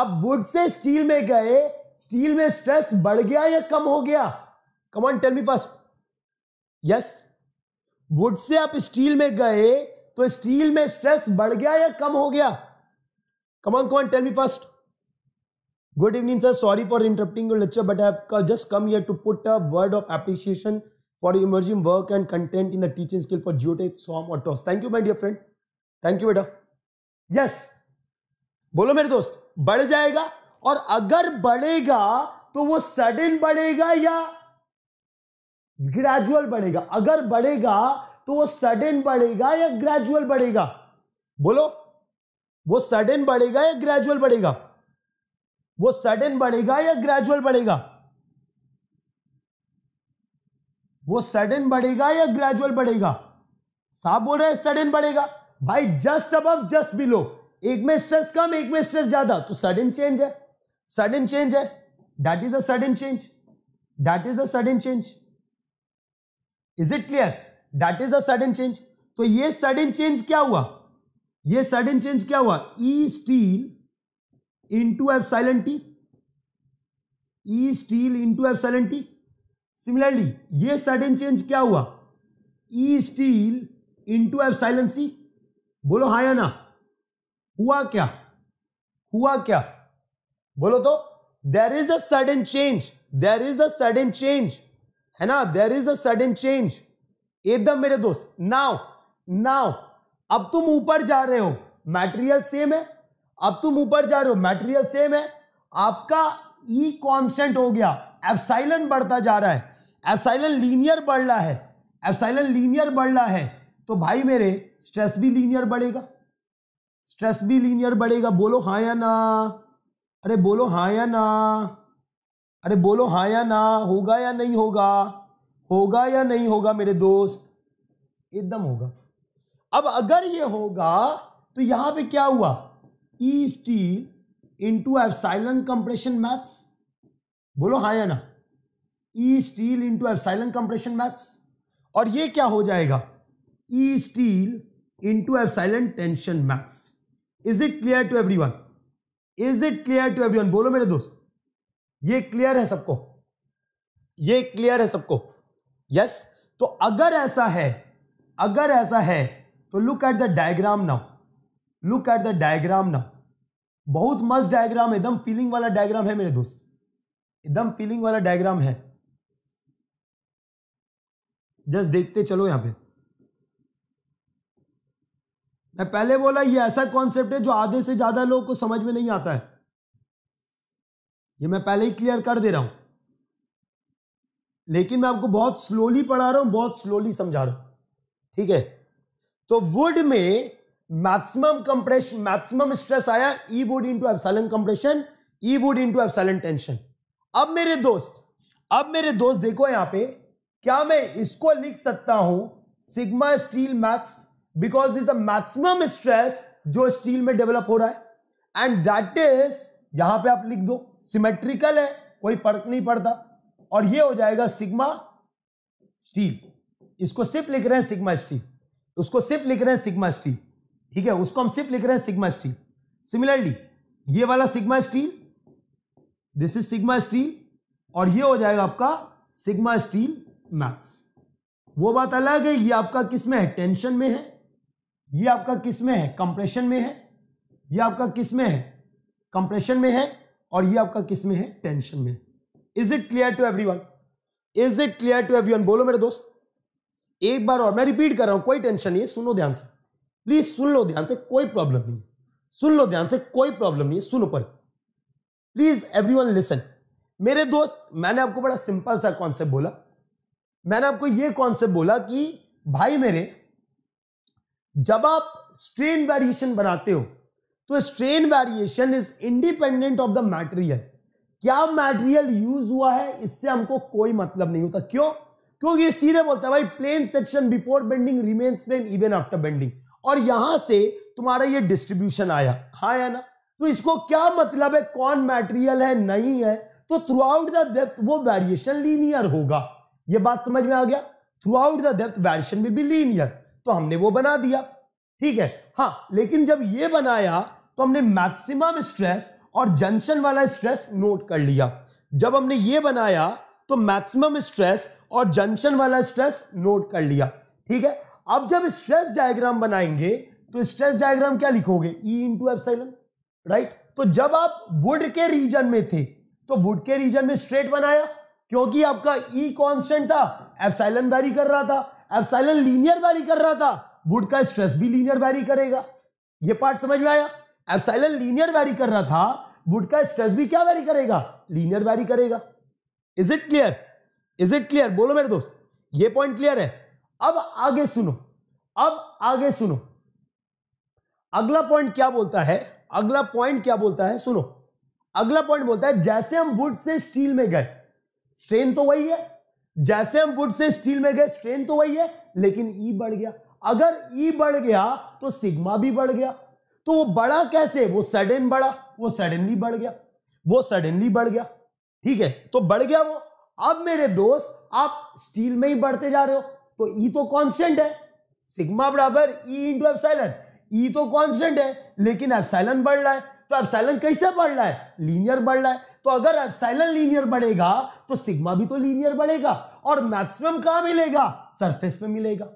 आप वुड से स्टील में गए स्टील में स्ट्रेस बढ़ गया या कम हो गया come on tell me first yes wood से आप स्टील में गए तो स्टील में स्ट्रेस बढ़ गया या कम हो गया come on come on tell me first good evening sir sorry for interrupting you lecture but have just come here to put a word of appreciation for amazing work and content in the teaching skill for geotech SOM और TOS thank you my dear friend thank you बेटा yes बोलो मेरे दोस्त बढ़ जाएगा और अगर बढ़ेगा तो वो सडन बढ़ेगा या ग्रेजुअल बढ़ेगा अगर बढ़ेगा तो वो सडन बढ़ेगा या ग्रेजुअल बढ़ेगा बोलो वो सडन बढ़ेगा या ग्रेजुअल बढ़ेगा वो सडन बढ़ेगा या ग्रेजुअल बढ़ेगा वो सडन बढ़ेगा या ग्रेजुअल बढ़ेगा साहब बोल रहे हैं सडन बढ़ेगा भाई जस्ट अब जस्ट बिलो एक में स्ट्रेस कम एक में स्ट्रेस ज्यादा तो सडन चेंज है सडन चेंज है that is a sudden change that is a sudden change is it clear that is a sudden change तो ये सडन चेंज क्या हुआ ये सडन चेंज क्या हुआ E e steel into epsilon E steel into epsilon similarly ये sudden change क्या हुआ E steel into epsilon बोलो हा या ना हुआ क्या हुआ क्या बोलो तो there is a sudden change there is a sudden change है ना there is a sudden change एकदम मेरे दोस्त नाव नाव अब तुम ऊपर जा रहे हो मैटेरियल सेम है अब तुम ऊपर जा रहे हो मटेरियल सेम है आपका ई e कांस्टेंट हो गया एफसाइलन बढ़ता जा रहा है एफसाइलन लीनियर बढ़ रहा है एफसाइलन लीनियर बढ़ रहा है तो भाई मेरे स्ट्रेस भी लीनियर बढ़ेगा स्ट्रेस भी लीनियर बढ़ेगा बोलो हाँ या ना अरे बोलो हाँ या ना अरे बोलो हाँ या ना होगा या नहीं होगा होगा या नहीं होगा मेरे दोस्त एकदम होगा अब अगर ये होगा तो यहां पे क्या हुआ E steel into epsilon compression max बोलो हाँ या ना E steel into epsilon compression max और ये क्या हो जाएगा E steel into epsilon tension max is it clear to everyone is it clear to everyone बोलो मेरे दोस्त ये क्लियर है सबको ये क्लियर है सबको यस yes? तो अगर ऐसा है अगर ऐसा है तो look at the diagram now look at the diagram ना बहुत मस्त डायग्राम है एकदम फीलिंग वाला डायग्राम है मेरे दोस्त एकदम फीलिंग वाला डायग्राम है जस्ट देखते चलो यहां पे मैं पहले बोला ये ऐसा कॉन्सेप्ट है जो आधे से ज्यादा लोगों को समझ में नहीं आता है ये मैं पहले ही क्लियर कर दे रहा हूं लेकिन मैं आपको बहुत स्लोली पढ़ा रहा हूं बहुत स्लोली समझा रहा हूं ठीक है तो वुड में मैक्सिमम कंप्रेशन मैक्सिमम स्ट्रेस आया E wood into epsilon compression E wood into epsilon tension अब मेरे दोस्त अब मेरे दोस्त देखो यहां पे क्या मैं इसको लिख सकता हूं sigma steel max because this the maximum stress जो स्टील में डेवलप हो रहा है एंड दैट इज यहां पे आप लिख दो सिमेट्रिकल है कोई फर्क नहीं पड़ता और ये हो जाएगा सिग्मा स्टील इसको सिर्फ लिख रहे हैं सिग्मा स्टील उसको सिर्फ लिख रहे हैं सिग्मा स्टील ठीक है उसको हम सिर्फ लिख रहे हैं सिग्मा स्टील सिमिलरली ये वाला sigma steel this is sigma steel और ये हो जाएगा आपका सिग्मा स्टील मैथ्स वो बात अलग है ये आपका किस में है टेंशन में है ये आपका किस में है कंप्रेशन में है ये आपका किस में है कंप्रेशन में है और ये आपका किस में है टेंशन में is it clear to one is it clear to one बोलो मेरे दोस्त एक बार और मैं रिपीट कर रहा हूं कोई टेंशन नहीं सुनो ध्यान से प्लीज सुन लो ध्यान से कोई प्रॉब्लम नहीं सुन लो ध्यान से कोई प्रॉब्लम नहीं है सुनो पर प्लीज एवरी वन लिसन मेरे दोस्त मैंने आपको बड़ा सिंपल सा कॉन्सेप्ट बोला मैंने आपको यह कॉन्सेप्ट बोला कि भाई मेरे जब आप स्ट्रेन वेरिएशन बनाते हो तो strain variation is independent of the material क्या मैटेरियल यूज हुआ है इससे हमको कोई मतलब नहीं होता क्यों क्योंकि सीधे बोलता है भाई plane section before bending remains plane even after bending और यहां से तुम्हारा ये डिस्ट्रीब्यूशन आया हाँ या ना तो इसको क्या मतलब है कौन मटेरियल है नहीं है तो थ्रू आउट द डेप्थ वो वेरिएशन लीनियर होगा ये बात समझ में आ गया throughout the depth variation will be linear तो हमने वो बना दिया ठीक है हाँ लेकिन जब ये बनाया तो हमने मैक्सिमम स्ट्रेस और जंक्शन वाला स्ट्रेस नोट कर लिया जब हमने ये बनाया तो मैक्सिमम स्ट्रेस और जंक्शन वाला स्ट्रेस नोट कर लिया ठीक है अब जब स्ट्रेस डायग्राम बनाएंगे तो स्ट्रेस डायग्राम क्या लिखोगे ई इंटू एप्साइलन राइट तो जब आप वुड के रीजन में थे तो वुड के रीजन में स्ट्रेट बनाया क्योंकि आपका ई e कांस्टेंट था एफसाइलन वैरी कर रहा था एप्साइलन लीनियर वैरी कर रहा था वुड का स्ट्रेस भी लीनियर वैरी करेगा ये पार्ट समझ में आया एप्साइलन लीनियर वैरी कर रहा था वुड का स्ट्रेस भी क्या वैरी करेगा लीनियर वैरी करेगा is it clear is it clear बोलो मेरे दोस्त ये पॉइंट क्लियर है अब आगे सुनो अब आगे सुनो अगला पॉइंट क्या बोलता है अगला पॉइंट क्या बोलता है सुनो अगला पॉइंट बोलता है जैसे हम वुड से स्टील में गए स्ट्रेन तो वही है जैसे हम वुड से स्टील में गए स्ट्रेन तो वही है लेकिन ई e बढ़ गया अगर ई e बढ़ गया तो सिग्मा भी बढ़ गया तो वो बढ़ा कैसे वो सडन बढ़ा वो सडनली बढ़ गया वो सडनली बढ़ गया ठीक है तो बढ़ गया वो अब मेरे दोस्त आप स्टील में ही बढ़ते जा रहे हो तो ई e तो कॉन्स्टेंट है सिग्मा बराबर ई इंटू एप्साइलन ई तो कॉन्स्टेंट है लेकिन एफसाइलन बढ़ रहा है तो एफसाइलन कैसे बढ़ रहा है लीनियर बढ़ रहा है तो अगर एफसाइलन लीनियर बढ़ेगा तो सिग्मा भी तो लीनियर बढ़ेगा और मैक्सिमम कहां मिलेगा सरफेस पे मिलेगा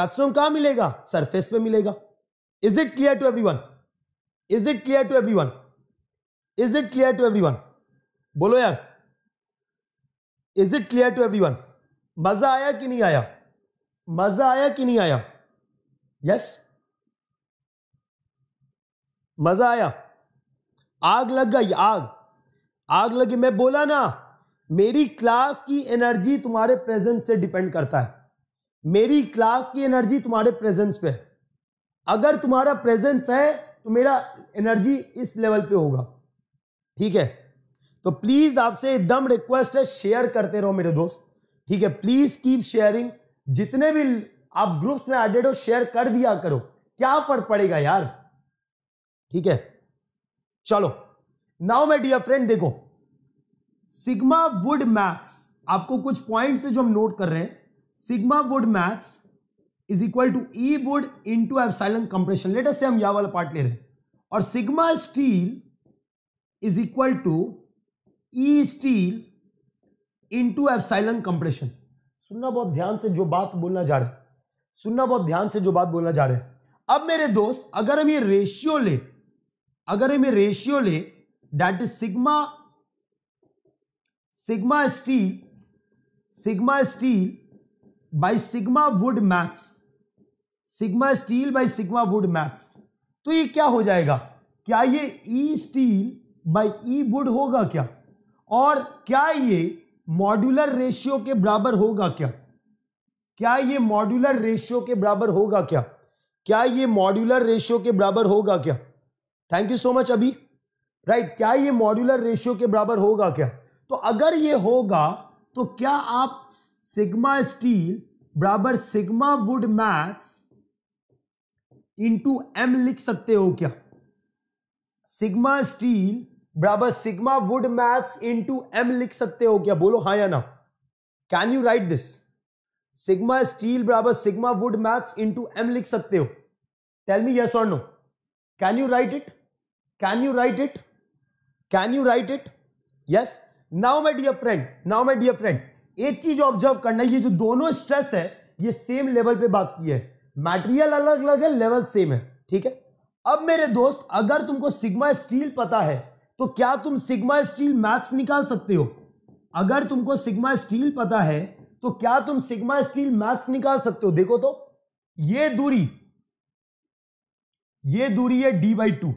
मैक्सिमम कहां मिलेगा सरफेस पे मिलेगा is it clear to one is it clear to one is it clear to one बोलो यार is it clear to one मजा आया कि नहीं आया मजा आया कि नहीं आया यस मजा आया आग लग गई आग आग लगी मैं बोला ना मेरी क्लास की एनर्जी तुम्हारे प्रेजेंस से डिपेंड करता है मेरी क्लास की एनर्जी तुम्हारे प्रेजेंस पे है अगर तुम्हारा प्रेजेंस है तो मेरा एनर्जी इस लेवल पे होगा ठीक है तो प्लीज आपसे एकदम रिक्वेस्ट है शेयर करते रहो मेरे दोस्त ठीक है प्लीज कीप शेयरिंग जितने भी आप ग्रुप्स में एडेड हो शेयर कर दिया करो क्या फर्क पड़ेगा यार ठीक है चलो नाउ मैं डियर फ्रेंड देखो सिग्मा वुड मैथ्स आपको कुछ पॉइंट्स से जो हम नोट कर रहे हैं sigma wood maths is equal to E wood into epsilon compression later से हम यह वाला पार्ट ले रहे हैं और sigma steel is equal to E steel in into silent compression सुनना बहुत ध्यान से जो बात बोलना जा रहे सुनना बहुत ध्यान से जो बात बोलना जा रहे अब मेरे दोस्त अगर हम ये रेशियो ले अगर हम ये रेशियो ले that is sigma sigma steel sigma steel by sigma wood maths sigma steel by sigma wood max तो ये क्या हो जाएगा क्या ये E steel by E wood होगा क्या और क्या ये मॉड्यूलर रेशियो के बराबर होगा क्या क्या ये मॉड्यूलर रेशियो के बराबर होगा क्या क्या ये मॉड्यूलर रेशियो के बराबर होगा क्या थैंक यू सो मच अभी राइट right, क्या ये मॉड्यूलर रेशियो के बराबर होगा क्या तो अगर ये होगा तो क्या आप सिग्मा स्टील बराबर sigma wood maths into M लिख सकते हो क्या सिग्मा स्टील बराबर sigma wood max to M लिख सकते हो क्या बोलो हाँ या ना can you write this sigma steel बराबर sigma wood max to M लिख सकते हो टेल मी यस और no can you write it can you write it can you write it yes now my dear friend now my dear friend एक चीज observe करना ये जो दोनों स्ट्रेस है ये सेम लेवल पे बात की है मटेरियल अलग अलग है लेवल सेम है ठीक है अब मेरे दोस्त अगर तुमको सिग्मा स्टील पता है तो क्या तुम सिग्मा स्टील मैथ्स निकाल सकते हो अगर तुमको सिग्मा स्टील पता है तो क्या तुम सिग्मा स्टील मैथ्स निकाल सकते हो देखो तो ये दूरी ये दूरी है डी बाई टू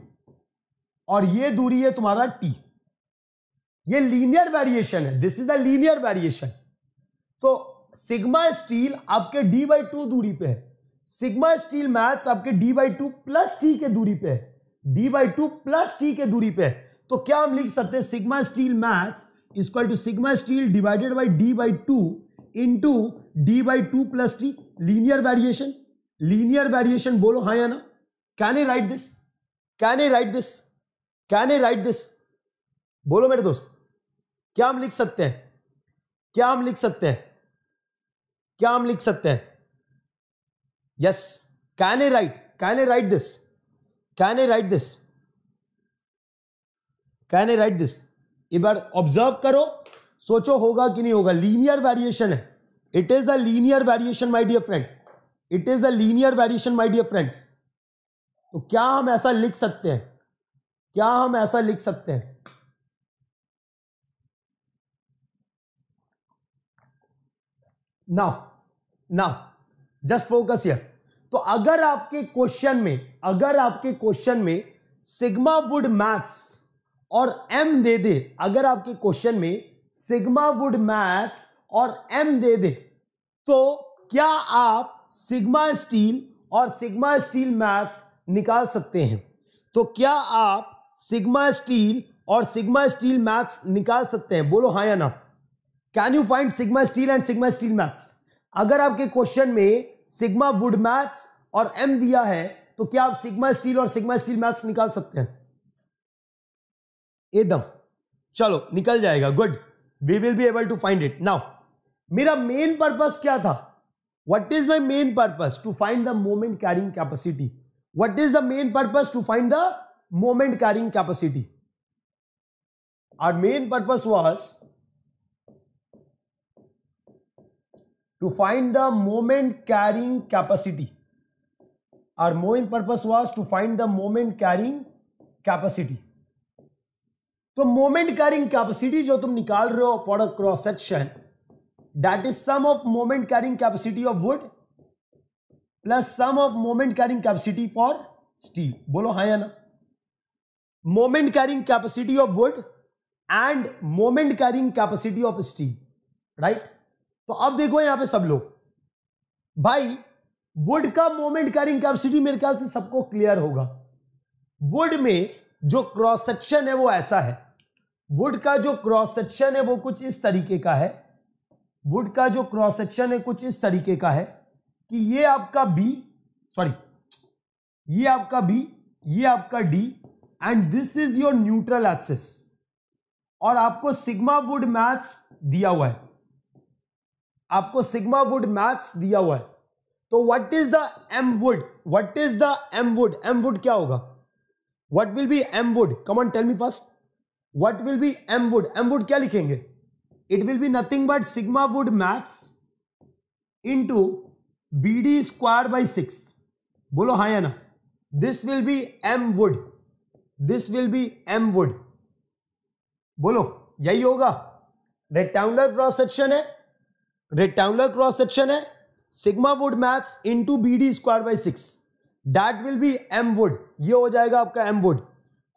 और ये दूरी है तुम्हारा टी ये लीनियर वेरिएशन है this is the linear variation तो सिग्मा स्टील आपके डी बाई टू दूरी पे है सिग्मा स्टील मैथ्स आपके D by two plus T के दूरी पे है D by two plus T के दूरी पे है तो क्या हम लिख सकते हैं सिग्मा स्टील मैथ equal to sigma steel divided by D by two into D by two plus T linear variation linear variation बोलो हाँ या ना can I write this can I write this can I write this बोलो मेरे दोस्त क्या हम लिख सकते हैं क्या हम लिख सकते हैं क्या हम लिख सकते हैं yes can I write can I write this can I write this can I write this एक बार ऑब्जर्व करो सोचो होगा कि नहीं होगा लीनियर वेरिएशन है it is a linear variation my dear friend it is a linear variation my dear friends तो क्या हम ऐसा लिख सकते हैं क्या हम ऐसा लिख सकते हैं नाउ नाउ जस्ट फोकस यर तो अगर आपके क्वेश्चन में अगर आपके क्वेश्चन में सिग्मा वुड मैथ्स और एम दे दे अगर आपके क्वेश्चन में सिग्मा वुड मैथ्स और एम दे दे तो क्या आप सिग्मा स्टील और सिग्मा स्टील मैथ्स निकाल सकते हैं तो क्या आप सिग्मा स्टील और सिग्मा स्टील मैथ्स निकाल सकते हैं बोलो हाँ या ना can you find sigma steel and sigma steel max अगर आपके क्वेश्चन में सिग्मा वुड मैथ्स और एम दिया है तो क्या आप सिग्मा स्टील और सिग्मा स्टील मैथ्स निकाल सकते हैं एकदम चलो निकल जाएगा good we will be able to find it now मेरा मेन पर्पस क्या था what is my main purpose to find the moment carrying capacity what is the main purpose to find the moment carrying capacity our main purpose was to find the moment carrying capacity our main purpose was to find the moment carrying capacity तो moment carrying capacity जो तुम निकाल रहे हो for a cross section that is sum of moment carrying capacity of wood plus sum of moment carrying capacity for steel बोलो हाँ या ना moment carrying capacity of wood and moment carrying capacity of steel right तो अब देखो यहां पे सब लोग भाई वुड का मोमेंट कैरिंग कैपेसिटी मेरे ख्याल से सबको क्लियर होगा वुड में जो क्रॉस सेक्शन है वो ऐसा है वुड का जो क्रॉस सेक्शन है वो कुछ इस तरीके का है वुड का जो क्रॉस सेक्शन है कुछ इस तरीके का है कि ये आपका बी सॉरी ये आपका बी ये आपका D and this is your neutral axis और आपको सिग्मा वुड मैथ्स दिया हुआ है आपको सिग्मा वुड मैथ्स दिया हुआ है तो what is the M wood what is the M wood M wood क्या होगा what will be M wood come on tell me first what will be M wood M wood क्या लिखेंगे it will be nothing but sigma wood max into B D square by six बोलो हाँ या ना this will be M wood this will be M wood बोलो यही होगा rectangular cross section है रेक्टेंगुलर क्रॉस सेक्शन है sigma wood maths into B D square by six that will be M wood ये हो जाएगा आपका एम वुड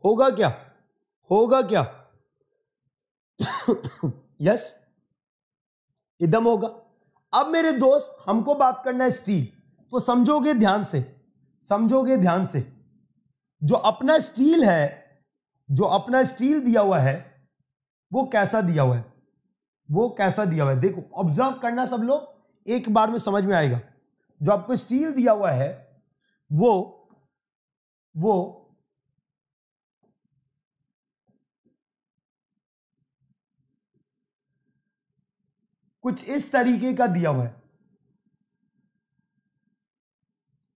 होगा क्या होगा क्या यस इदम होगा अब मेरे दोस्त हमको बात करना है स्टील तो समझोगे ध्यान से समझोगे ध्यान से जो अपना स्टील है जो अपना स्टील दिया हुआ है वो कैसा दिया हुआ है वो कैसा दिया हुआ है देखो ऑब्जर्व करना सब लोग एक बार में समझ में आएगा जो आपको स्टील दिया हुआ है वो वो कुछ इस तरीके का दिया हुआ है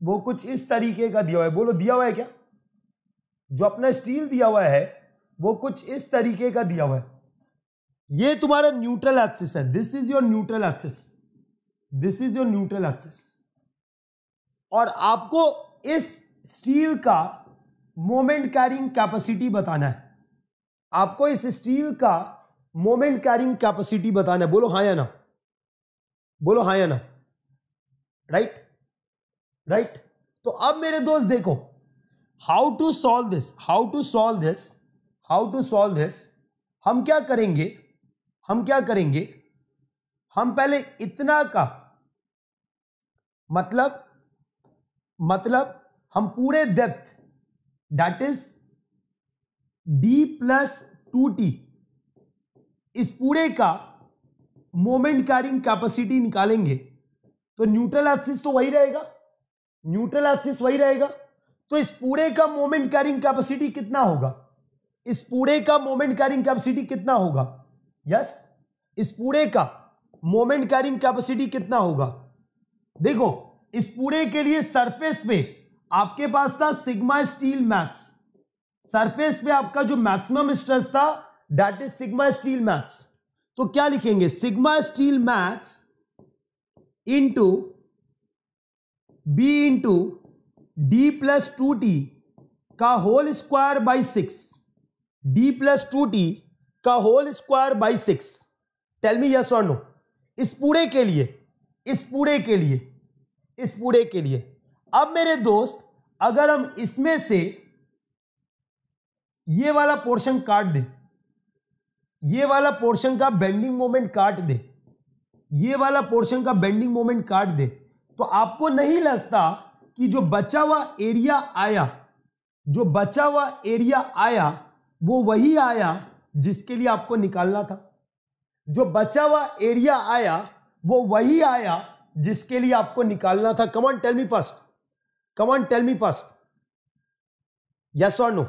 वो कुछ इस तरीके का दिया हुआ है बोलो दिया हुआ है क्या जो अपना स्टील दिया हुआ है वो कुछ इस तरीके का दिया हुआ है ये तुम्हारा न्यूट्रल एक्सिस है this is your neutral axis this is your neutral axis और आपको इस स्टील का मोमेंट कैरिंग कैपेसिटी बताना है आपको इस स्टील का मोमेंट कैरिंग कैपेसिटी बताना है बोलो हाँ या ना बोलो हाँ या ना राइट राइट तो अब मेरे दोस्त देखो how to solve this how to solve this how to solve this हम क्या करेंगे हम क्या करेंगे हम पहले इतना का मतलब मतलब हम पूरे depth that is D plus two T इस पूरे का मोमेंट कैरिंग कैपेसिटी निकालेंगे तो न्यूट्रल एक्सिस तो वही रहेगा न्यूट्रल एक्सिस वही रहेगा तो इस पूरे का मोमेंट कैरिंग कैपेसिटी कितना होगा इस पूरे का मोमेंट कैरिंग कैपेसिटी कितना होगा यस yes? इस पूरे का मोमेंट कैरिंग कैपेसिटी कितना होगा देखो इस पूरे के लिए सरफेस पे आपके पास था सिग्मा स्टील मैथ्स सरफेस पे आपका जो मैक्सिमम स्ट्रेस था that is sigma steel max तो क्या लिखेंगे sigma steel maths into B into D plus two T का whole square by six D plus two T का whole square by six tell me yes और no इस पूरे के लिए इस पूरे के लिए इस पूरे के लिए अब मेरे दोस्त अगर हम इसमें से ये वाला पोर्शन काट दें ये वाला पोर्शन का बेंडिंग मोमेंट काट दे ये वाला पोर्शन का बेंडिंग मोमेंट काट दे तो आपको नहीं लगता कि जो बचा हुआ एरिया आया जो बचा हुआ एरिया आया वो वही आया जिसके लिए आपको निकालना था जो बचा हुआ एरिया आया वो वही आया जिसके लिए आपको निकालना था come on tell me first come on tell me first yes और नो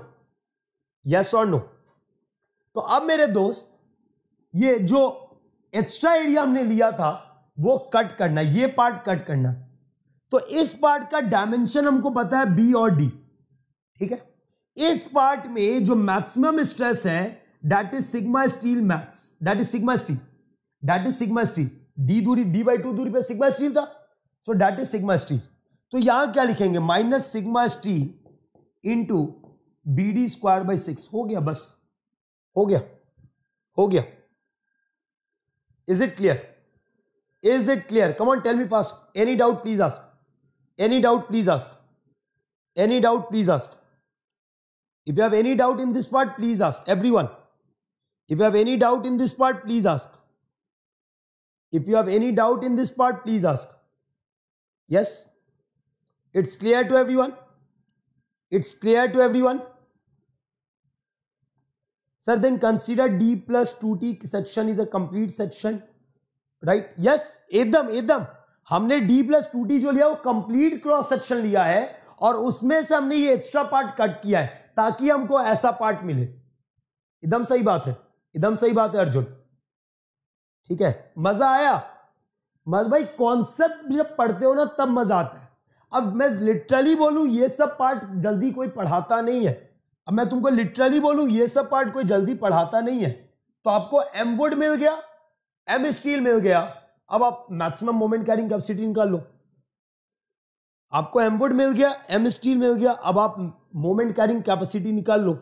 यस और नो तो अब मेरे दोस्त ये जो एक्स्ट्रा एरिया हमने लिया था वो कट करना ये पार्ट कट करना तो इस पार्ट का डायमेंशन हमको पता है बी और डी ठीक है इस पार्ट में जो मैक्सिमम स्ट्रेस है that is sigma steel max that is sigma steel that is sigma steel D दूरी डी बाई टू दूरी पे सिग्मा स्टील था so that is sigma steel तो यहां क्या लिखेंगे minus sigma steel into B D square by six हो गया बस हो गया हो गया is it clear is it clear come on tell me fast any doubt please ask any doubt please ask any doubt if you have any doubt in this part please ask everyone if you have any doubt in this part please ask if you have any doubt in this part please ask yes it's clear to everyone it's clear to everyone sir then consider d plus 2t section is a complete section right yes एकदम एकदम हमने d plus two जो लिया वो complete cross section लिया है और उसमें से हमने ये एक्स्ट्रा पार्ट कट किया है ताकि हमको ऐसा पार्ट मिले एकदम सही बात है एकदम सही बात है अर्जुन ठीक है मजा आया मज भाई कॉन्सेप्ट जब पढ़ते हो ना तब मजा आता है अब मैं लिटरली बोलूं ये सब पार्ट जल्दी कोई पढ़ाता नहीं है अब मैं तुमको लिटरली बोलूं ये सब पार्ट कोई जल्दी पढ़ाता नहीं है तो आपको एम वुड मिल गया एम स्टील मिल गया अब आप मैक्सिमम मोमेंट कैरिंग कैपेसिटी निकाल लो आपको एम वुड मिल गया एम स्टील मिल गया अब आप मोमेंट कैरिंग कैपेसिटी निकाल लो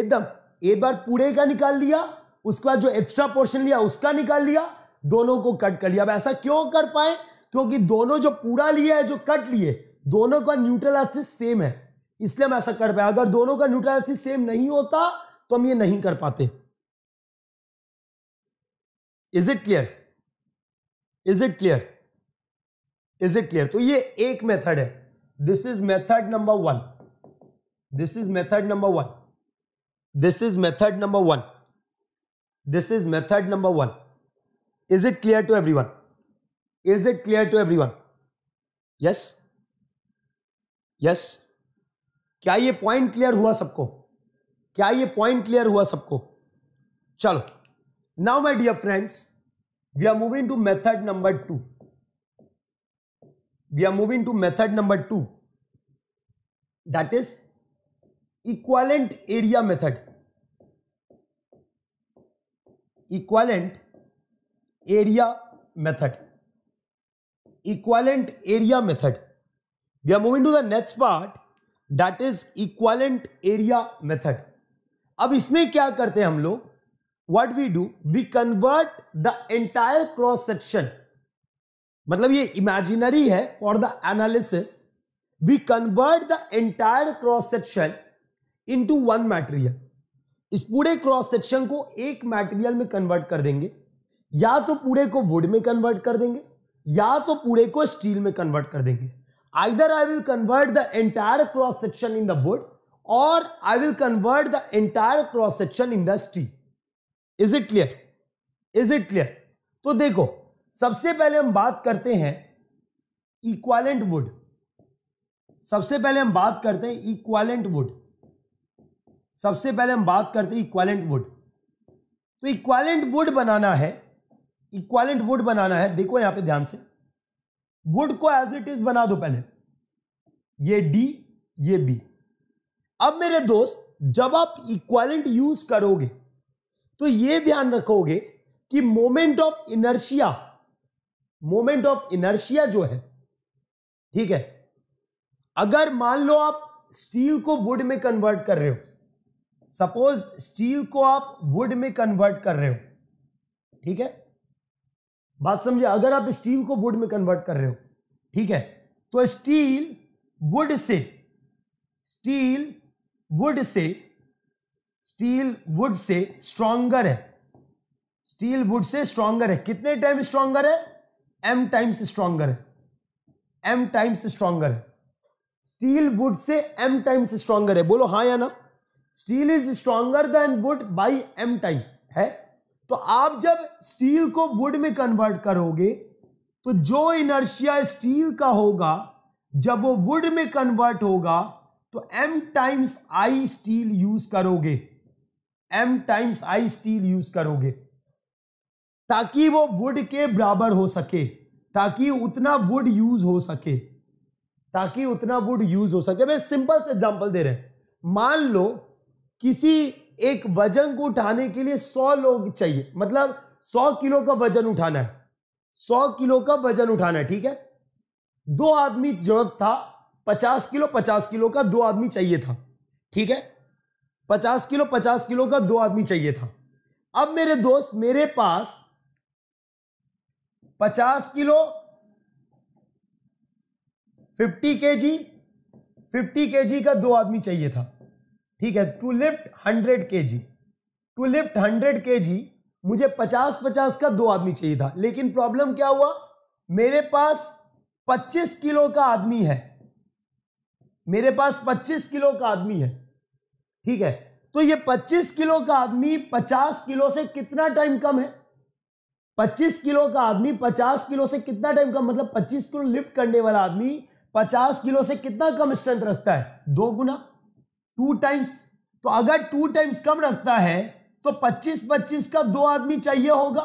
एकदम एक बार पूरे का निकाल लिया उसके बाद जो एक्स्ट्रा पोर्शन लिया उसका निकाल लिया दोनों को कट कर लिया अब ऐसा क्यों कर पाए क्योंकि दोनों जो पूरा लिए है जो कट लिए दोनों का न्यूट्रल एक्सिस सेम है इसलिए हम ऐसा कर पाए अगर दोनों का न्यूट्रल एक्सिस सेम नहीं होता तो हम ये नहीं कर पाते is it clear is it clear is it clear तो ये एक मेथड है this is method number one this is method number one this is method number one this is method number one is it clear to everyone is it clear to everyone yes yes क्या ये point clear हुआ सबको क्या ये point clear हुआ सबको चलो now my dear friends we are moving to method number two we are moving to method number two that is equivalent area method equivalent area method equivalent area method. We are moving to the next part that is equivalent area method. अब इसमें क्या करते हैं हम लोग what we do we convert the entire cross section मतलब ये imaginary है for the analysis we convert the entire cross section into one material इस पूरे क्रॉस सेक्शन को एक मटेरियल में कन्वर्ट कर देंगे या तो पूरे को वुड में कन्वर्ट कर देंगे या तो पूरे को स्टील में कन्वर्ट कर देंगे either I will convert the entire cross section in the wood और I will convert the entire cross section in the steel is it clear is it clear तो देखो सबसे पहले हम बात करते हैं इक्वालेंट वुड सबसे पहले हम बात करते हैं इक्वालेंट वुड सबसे पहले हम बात करते हैं इक्वालेंट वुड तो इक्वालेंट वुड बनाना है इक्वालेंट वुड बनाना है देखो यहां पे ध्यान से वुड को एज इट इज बना दो पहले ये डी ये बी अब मेरे दोस्त जब आप इक्वालेंट यूज करोगे तो ये ध्यान रखोगे कि moment of inertia moment of inertia जो है ठीक है अगर मान लो आप स्टील को वुड में कन्वर्ट कर रहे हो सपोज स्टील को आप वुड में कन्वर्ट कर रहे हो ठीक है बात समझे अगर आप स्टील को वुड में कन्वर्ट कर रहे हो ठीक है तो स्टील वुड से स्टील वुड से स्टील वुड से स्ट्रांगर है स्टील वुड से स्ट्रांगर है कितने टाइम स्ट्रांगर है एम टाइम्स स्ट्रांगर है एम टाइम्स स्ट्रांगर है स्टील वुड से एम टाइम्स स्ट्रांगर है बोलो हाँ या ना steel is stronger than wood by M times है तो आप जब स्टील को वुड में कन्वर्ट करोगे तो जो इनर्शिया स्टील का होगा जब वो वुड में कन्वर्ट होगा तो m times I steel use करोगे m times I steel use करोगे ताकि वो वुड के बराबर हो सके ताकि उतना वुड यूज हो सके ताकि उतना वुड यूज हो सके मैं सिंपल से एग्जांपल दे रहे हैं मान लो किसी एक वजन को उठाने के लिए सौ लोग चाहिए मतलब सौ किलो का वजन उठाना है सौ किलो का वजन उठाना है ठीक है दो आदमी जरूरत था पचास किलो पचास किलो का दो आदमी चाहिए था ठीक है पचास किलो पचास किलो का दो आदमी चाहिए था अब मेरे दोस्त मेरे पास पचास किलो फिफ्टी के जी फिफ्टी के जी का दो आदमी चाहिए था ठीक है टू लिफ्ट हंड्रेड के जी टू लिफ्ट हंड्रेड के जी मुझे पचास पचास का दो आदमी चाहिए था लेकिन प्रॉब्लम क्या हुआ मेरे पास पच्चीस किलो का आदमी है मेरे पास पच्चीस किलो का आदमी है ठीक है तो ये पच्चीस किलो का आदमी पचास किलो से कितना टाइम कम है पच्चीस किलो का आदमी पचास किलो से कितना टाइम कम मतलब पच्चीस किलो लिफ्ट करने वाला आदमी पचास किलो से कितना कम स्ट्रेंथ रखता है दो गुना टू टाइम्स तो अगर टू टाइम्स कम रखता है तो 25 25 का दो आदमी चाहिए होगा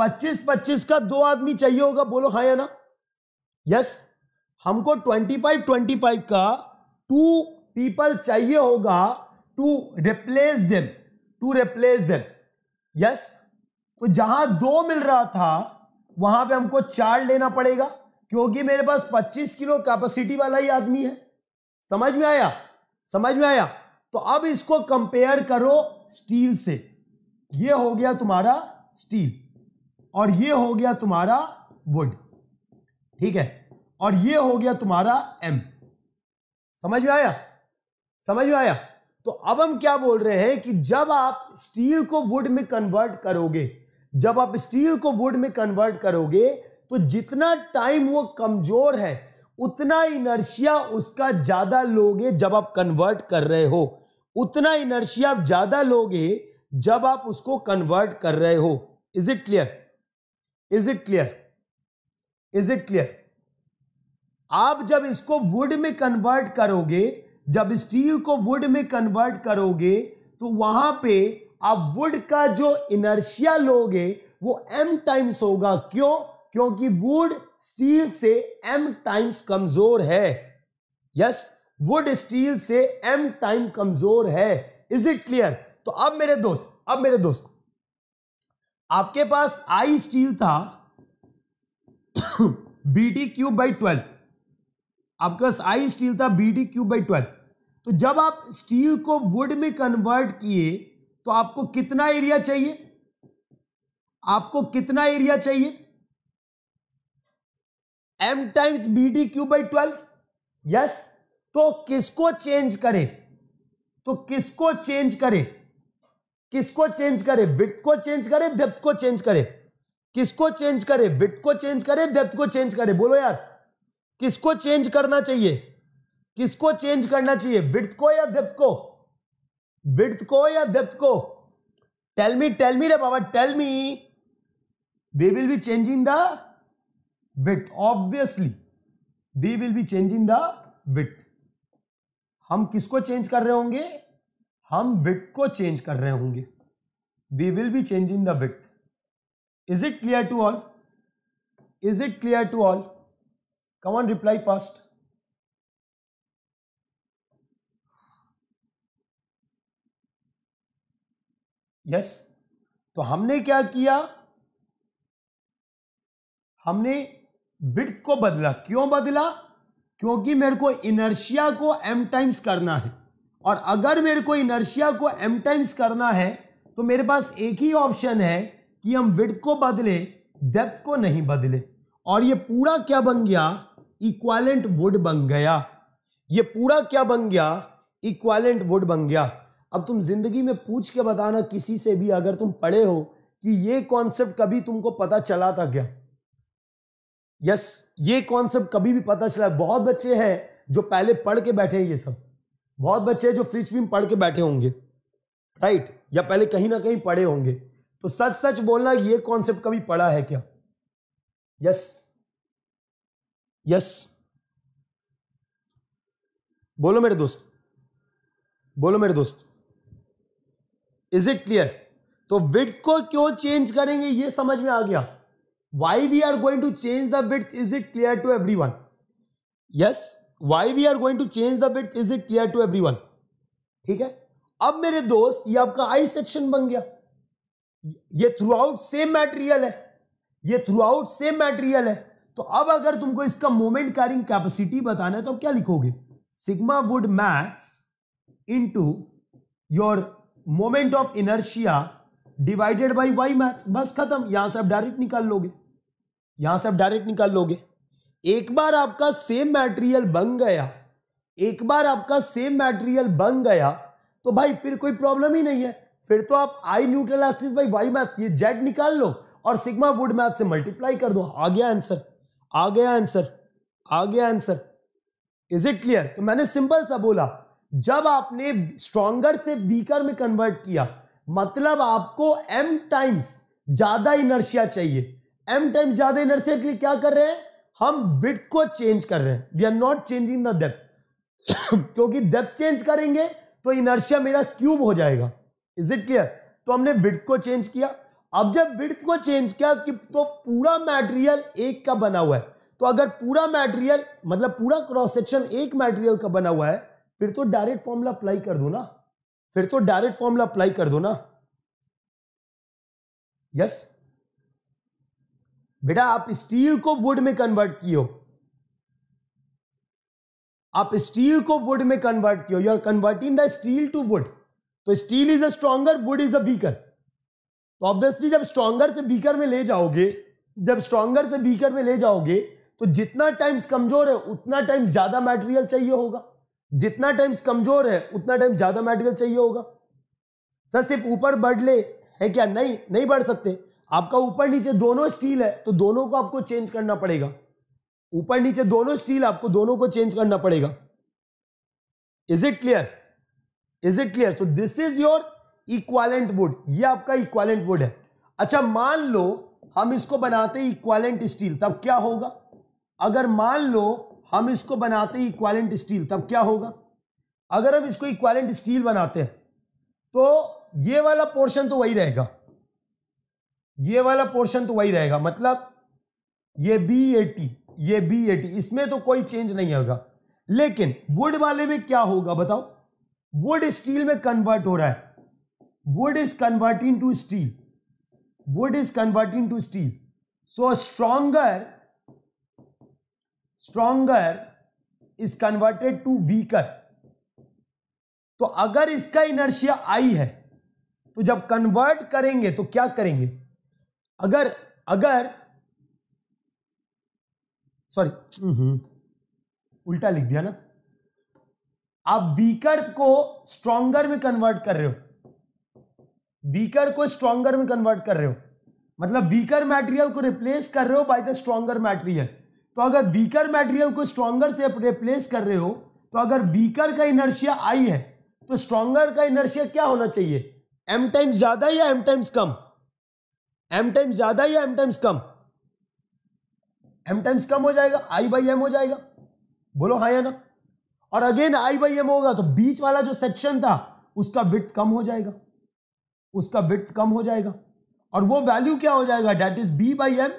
25 25 का दो आदमी चाहिए होगा बोलो हाँ या ना यस हमको 25 25 का टू पीपल चाहिए होगा to replace them to replace them yes तो जहां दो मिल रहा था वहां पे हमको चार लेना पड़ेगा क्योंकि मेरे पास 25 किलो कैपेसिटी वाला ही आदमी है समझ में आया समझ में आया तो अब इसको कंपेयर करो स्टील से ये हो गया तुम्हारा स्टील और ये हो गया तुम्हारा वुड ठीक है और ये हो गया तुम्हारा एम समझ में आया समझ में आया तो अब हम क्या बोल रहे हैं कि जब आप स्टील को वुड में कन्वर्ट करोगे जब आप स्टील को वुड में कन्वर्ट करोगे तो जितना टाइम वो कमजोर है उतना इनर्शिया उसका ज़्यादा लोगे जब आप कन्वर्ट कर रहे हो उतना इनर्शिया आप ज़्यादा लोगे जब आप उसको कन्वर्ट कर रहे हो is it clear is it clear is it clear आप जब इसको वुड में कन्वर्ट करोगे जब स्टील को वुड में कन्वर्ट करोगे तो वहां पे आप वुड का जो इनर्शिया लोगे वो एम टाइम्स होगा क्यों क्योंकि वुड स्टील से एम टाइम्स कमजोर है यस वुड स्टील से एम टाइम कमजोर है इज इट क्लियर तो अब मेरे दोस्त अब मेरे दोस्त आपके पास आई स्टील था B T cube by twelve आपके पास आई स्टील था B T cube by twelve तो जब आप स्टील को वुड में कन्वर्ट किए तो आपको कितना एरिया चाहिए आपको कितना एरिया चाहिए M times B D cube by twelve yes तो किसको चेंज करे तो किसको चेंज करे किसको चेंज करे विथ को चेंज करे डेप्थ को चेंज करे किसको चेंज करे विथ को चेंज करे डेप्थ को चेंज करे बोलो यार किसको चेंज करना चाहिए किसको चेंज करना चाहिए विथ को या डेप्थ को विथ को या डेप्थ को टेल मी टेल मी रे बाबा tell me we will be changing the width obviously we will be changing the width हम किसको चेंज कर रहे होंगे हम width को चेंज कर रहे होंगे we will be changing the width is it clear to all is it clear to all come on reply fast yes तो हमने क्या किया हमने विथ को बदला क्यों बदला क्योंकि मेरे को इनर्शिया को एम टाइम्स करना है और अगर मेरे को इनर्शिया को एम टाइम्स करना है तो मेरे पास एक ही ऑप्शन है कि हम विथ को बदले डेप्थ को नहीं बदले और ये पूरा क्या बन गया इक्वालेंट वुड बन गया ये पूरा क्या बन गया इक्वालेंट वुड बन गया अब तुम जिंदगी में पूछ के बताना किसी से भी अगर तुम पढ़े हो कि ये कॉन्सेप्ट कभी तुमको पता चला था क्या यस ये कॉन्सेप्ट कभी भी पता चला बहुत बच्चे हैं जो पहले पढ़ के बैठे हैं ये सब बहुत बच्चे हैं जो फ्री स्ट्रीम पढ़ के बैठे होंगे राइट या पहले कहीं ना कहीं पढ़े होंगे तो सच सच बोलना ये कॉन्सेप्ट कभी पढ़ा है क्या यस यस बोलो मेरे दोस्त बोलो मेरे दोस्त इज इट क्लियर तो विथ को क्यों चेंज करेंगे ये समझ में आ गया why we are going to change the width is it clear to everyone yes why we are going to change the width is it clear to everyone ठीक है अब मेरे दोस्त ये आपका आई सेक्शन बन गया ये थ्रू आउट सेम मटेरियल है ये थ्रू आउट सेम मटेरियल है तो अब अगर तुमको इसका मोमेंट कैरिंग कैपेसिटी बताना है तो अब क्या लिखोगे sigma wood max into your moment of inertia divided by Y max बस खत्म यहां से आप डायरेक्ट निकाल लोगे यहां से आप डायरेक्ट निकाल लोगे एक बार आपका सेम मटेरियल बन गया एक बार आपका सेम मटेरियल बन गया तो भाई फिर कोई प्रॉब्लम ही नहीं है फिर तो आप I neutral axis by Y max ये जेड निकाल लो और सिग्मा वुड मैथ से मल्टीप्लाई कर दो आ गया आंसर आ गया आंसर आ गया आंसर इज इट क्लियर तो मैंने सिंपल सा बोला जब आपने स्ट्रॉन्गर से वीकर में कन्वर्ट किया मतलब आपको एम टाइम्स ज्यादा इनर्शिया चाहिए एम टाइम्स ज्यादा इनर्शिया के लिए क्या कर रहे हैं हम विथ को चेंज कर रहे हैं we are not changing the depth क्योंकि डेप्थ चेंज करेंगे तो इनर्शिया मेरा क्यूब हो जाएगा इज इट क्लियर तो हमने विथ को चेंज किया अब जब विथ को चेंज किया कि तो पूरा मैटेरियल एक का बना हुआ है तो अगर पूरा मैटेरियल मतलब पूरा क्रॉस सेक्शन एक मैटेरियल का बना हुआ है फिर तो डायरेक्ट फॉर्मूला अप्लाई कर दो ना फिर तो डायरेक्ट फॉर्मूला अप्लाई कर दो ना यस बेटा आप स्टील को वुड में कन्वर्ट कियो आप स्टील को वुड में कन्वर्ट कियो you are converting the steel to wood तो steel is a stronger wood is a weaker तो ऑब्वियसली जब स्ट्रॉगर से बीकर में ले जाओगे जब स्ट्रॉन्गर से बीकर में ले जाओगे तो जितना टाइम्स कमजोर है उतना टाइम्स ज्यादा मटेरियल चाहिए होगा जितना टाइम्स कमजोर है उतना टाइम ज्यादा मेडिकल चाहिए होगा सर सिर्फ ऊपर बढ़ ले है क्या नहीं नहीं बढ़ सकते आपका ऊपर नीचे दोनों स्टील है तो दोनों को आपको चेंज करना पड़ेगा ऊपर नीचे दोनों स्टील आपको दोनों को चेंज करना पड़ेगा is it clear is it clear so this is your equivalent wood ये आपका इक्वालेंट वुड है अच्छा मान लो हम इसको बनाते इक्वालेंट स्टील तब क्या होगा अगर मान लो हम इसको बनाते हैं इक्वालेंट स्टील तब क्या होगा अगर हम इसको इक्वालेंट स्टील बनाते हैं तो ये वाला पोर्शन तो वही रहेगा ये वाला पोर्शन तो वही रहेगा मतलब ये बी ए टी ये बी ए टी इसमें तो कोई चेंज नहीं होगा लेकिन वुड वाले में क्या होगा बताओ वुड स्टील में कन्वर्ट हो रहा है wood is converting to steel wood is converting to steel so stronger stronger is converted to weaker तो अगर इसका इनर्शिया आई है तो जब कन्वर्ट करेंगे तो क्या करेंगे अगर अगर सॉरी उल्टा लिख दिया ना आप वीकर को स्ट्रॉन्गर में कन्वर्ट कर रहे हो वीकर को स्ट्रॉन्गर में कन्वर्ट कर रहे हो मतलब वीकर मैटेरियल को रिप्लेस कर रहे हो बाय द स्ट्रॉन्गर मैटेरियल तो अगर वीकर मटेरियल को स्ट्रॉन्गर से रिप्लेस कर रहे हो तो अगर वीकर का इनर्शिया आई है तो स्ट्रॉन्गर का इनर्शिया क्या होना चाहिए एम टाइम्स ज्यादा या एम टाइम्स कम एम टाइम्स ज्यादा या एम टाइम्स कम एम टाइम्स कम हो जाएगा आई बाई एम हो जाएगा बोलो हाँ या ना और अगेन आई बाई एम होगा तो बीच वाला जो सेक्शन था उसका विथ कम हो जाएगा उसका विथ कम हो जाएगा और वो वैल्यू क्या हो जाएगा that is B by M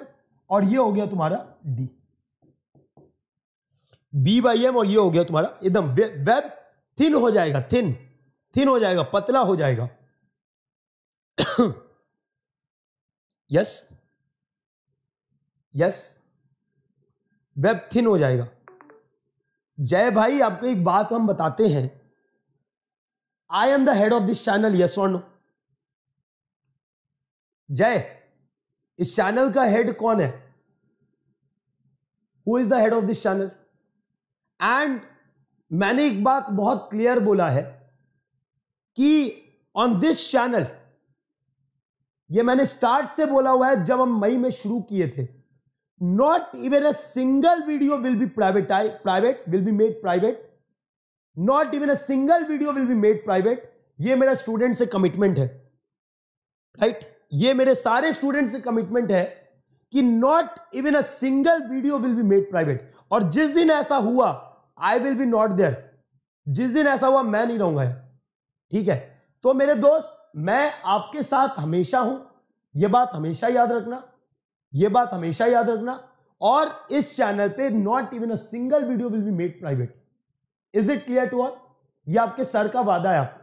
और ये हो गया तुम्हारा डी बी बाई एम और ये हो गया तुम्हारा एकदम वेब थिन हो जाएगा थिन थिन हो जाएगा पतला हो जाएगा यस यस वेब थिन हो जाएगा जय भाई आपको एक बात हम बताते हैं I am the head of this channel yes और नो जय इस चैनल का हेड कौन है who is the head of this channel and मैंने एक बात बहुत क्लियर बोला है कि ऑन दिस चैनल ये मैंने स्टार्ट से बोला हुआ है जब हम मई में शुरू किए थे not even a single video will be private private will be made private not even a single video will be made private ये मेरा स्टूडेंट से कमिटमेंट है राइट right? ये मेरे सारे स्टूडेंट से कमिटमेंट है कि not even a single video will be made private और जिस दिन ऐसा हुआ I will be not there जिस दिन ऐसा हुआ मैं नहीं रहूंगा ठीक है तो मेरे दोस्त मैं आपके साथ हमेशा हूं यह बात हमेशा याद रखना यह बात हमेशा याद रखना और इस चैनल पे not even a single video will be made private is it clear to all ये आपके सर का वादा है आप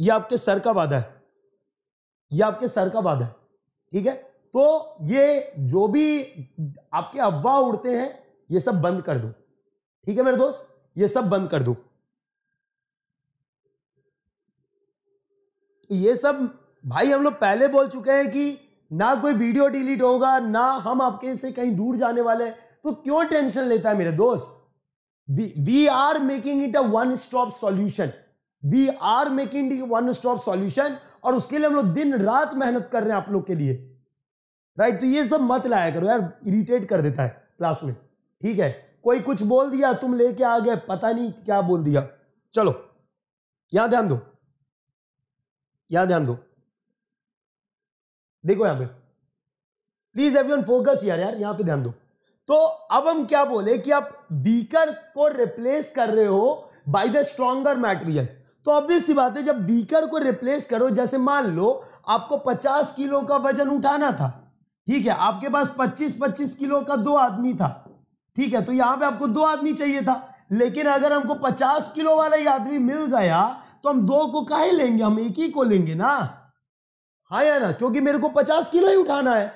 ये आपके सर का वादा है ये आपके सर का वादा है ठीक है तो ये जो भी आपके अफवाह उड़ते हैं ये सब बंद कर दो ठीक है मेरे दोस्त ये सब बंद कर दू ये सब भाई हम लोग पहले बोल चुके हैं कि ना कोई वीडियो डिलीट होगा ना हम आपके से कहीं दूर जाने वाले तो क्यों टेंशन लेता है मेरे दोस्त we are making it a one stop solution we are making it one stop solution और उसके लिए हम लोग दिन रात मेहनत कर रहे हैं आप लोग के लिए राइट right? तो ये सब मत लाया करो यार इरिटेट कर देता है क्लास में ठीक है कोई कुछ बोल दिया तुम लेके आ गए पता नहीं क्या बोल दिया चलो यहां ध्यान दो यहां ध्यान दो देखो यहां पे प्लीज एवरीवन फोकस यार यार यहां पे ध्यान दो तो अब हम क्या बोले कि आप बीकर को रिप्लेस कर रहे हो बाय द स्ट्रॉगर मटेरियल तो ऑब्वियस सी बात है जब बीकर को रिप्लेस करो जैसे मान लो आपको 50 किलो का वजन उठाना था ठीक है आपके पास 25 25 किलो का दो आदमी था ठीक है तो यहां पे आपको दो आदमी चाहिए था लेकिन अगर हमको पचास किलो वाला ही आदमी मिल गया तो हम दो को का लेंगे हम एक ही को लेंगे ना हा या ना क्योंकि मेरे को पचास किलो ही उठाना है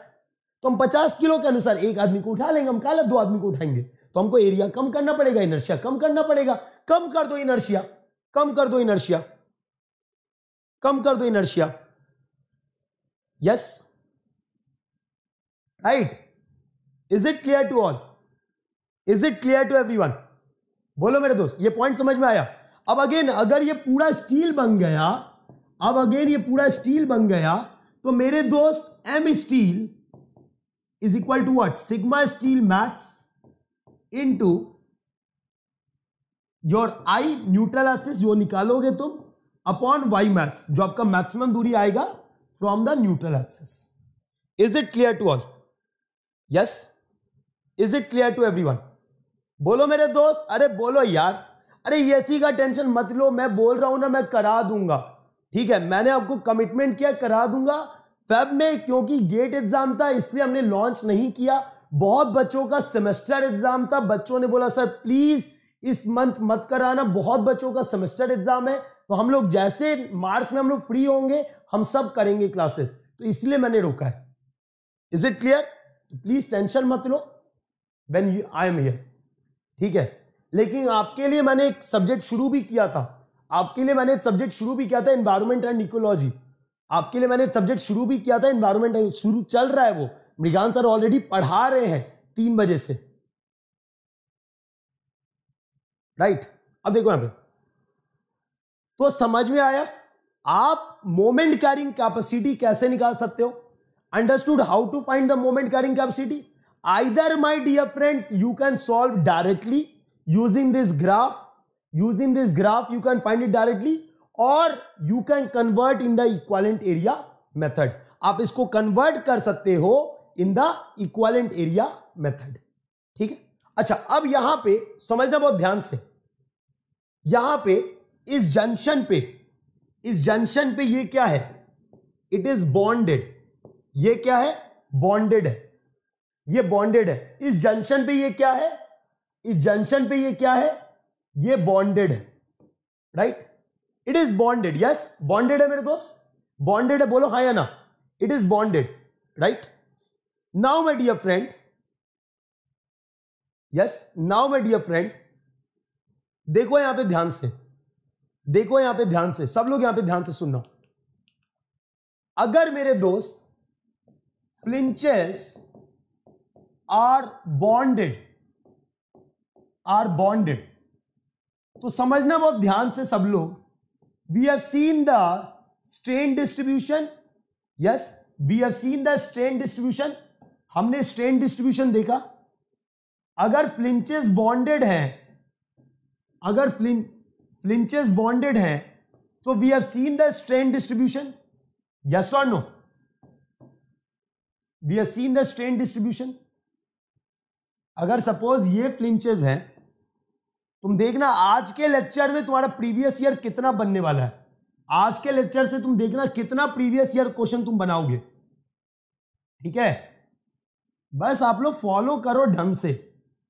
तो हम पचास किलो के अनुसार एक आदमी को उठा लेंगे हम काला दो आदमी को उठाएंगे तो हमको एरिया कम करना पड़ेगा इनर्शिया कम करना पड़ेगा कम कर दो इनर्शिया कम कर दो इनर्शिया कम कर दो inertia yes right is it clear to all is it clear to every बोलो मेरे दोस्त ये पॉइंट समझ में आया अब अगेन अगर ये पूरा स्टील बन गया अब अगेन ये पूरा स्टील बन गया तो मेरे दोस्त M steel is equal to what sigma steel max into your I neutral axis जो निकालोगे तुम अपॉन वाई मैथ्स जो आपका मैक्सिमम दूरी आएगा from the neutral axis is it clear to all yes is it clear to one बोलो मेरे दोस्त अरे बोलो यार अरे एसी का टेंशन मत लो मैं बोल रहा हूं ना मैं करा दूंगा ठीक है मैंने आपको कमिटमेंट किया करा दूंगा फेब में क्योंकि गेट एग्जाम था इसलिए हमने लॉन्च नहीं किया बहुत बच्चों का सेमेस्टर एग्जाम था बच्चों ने बोला सर प्लीज इस मंथ मत कराना बहुत बच्चों का सेमेस्टर एग्जाम है तो हम लोग जैसे मार्च में हम लोग फ्री होंगे हम सब करेंगे क्लासेस तो इसलिए मैंने रोका है is it clear please tension मत लो when you I am here ठीक है लेकिन आपके लिए मैंने एक सब्जेक्ट शुरू भी किया था आपके लिए मैंने सब्जेक्ट शुरू भी किया था एनवायरमेंट एंड इकोलॉजी आपके लिए मैंने सब्जेक्ट शुरू भी किया था एनवायरमेंट शुरू चल रहा है वो मृगान सर ऑलरेडी पढ़ा रहे हैं तीन बजे से राइट अब देखो यहां पे तो समझ में आया आप मोमेंट कैरिंग कैपेसिटी कैसे निकाल सकते हो understood how to find the moment carrying capacity either my dear friends you can solve directly using this graph using this graph you can find it directly or you can convert in the equivalent area method aap isko convert kar sakte ho in the equivalent area method theek hai acha ab yahan pe samajhna bahut dhyan se yahan pe is junction pe is junction pe ye kya hai it is bonded ye kya hai bonded hai ये bonded है इस junction पे ये क्या है इस junction पे ये क्या है ये बॉन्डेड है right it is bonded yes bonded है मेरे दोस्त बॉन्डेड है बोलो हाँ या ना it is bonded right now my dear friend yes now my dear friend देखो यहां पे ध्यान से देखो यहां पे ध्यान से सब लोग यहां पे ध्यान से सुनना अगर मेरे दोस्त flitches are bonded are bonded तो समझना बहुत ध्यान से सब लोग we have seen the strain distribution yes we have seen the strain distribution हमने स्ट्रेन डिस्ट्रीब्यूशन देखा अगर फ्लिंचेस बॉन्डेड हैं अगर फ्लिं फ्लिंचेस बॉन्डेड हैं तो we have seen the strain distribution yes और no we have seen the strain distribution अगर suppose ये फ्लिंचेस हैं तुम देखना आज के लेक्चर में तुम्हारा प्रीवियस ईयर कितना बनने वाला है आज के लेक्चर से तुम देखना कितना प्रीवियस ईयर क्वेश्चन तुम बनाओगे ठीक है बस आप लोग फॉलो करो ढंग से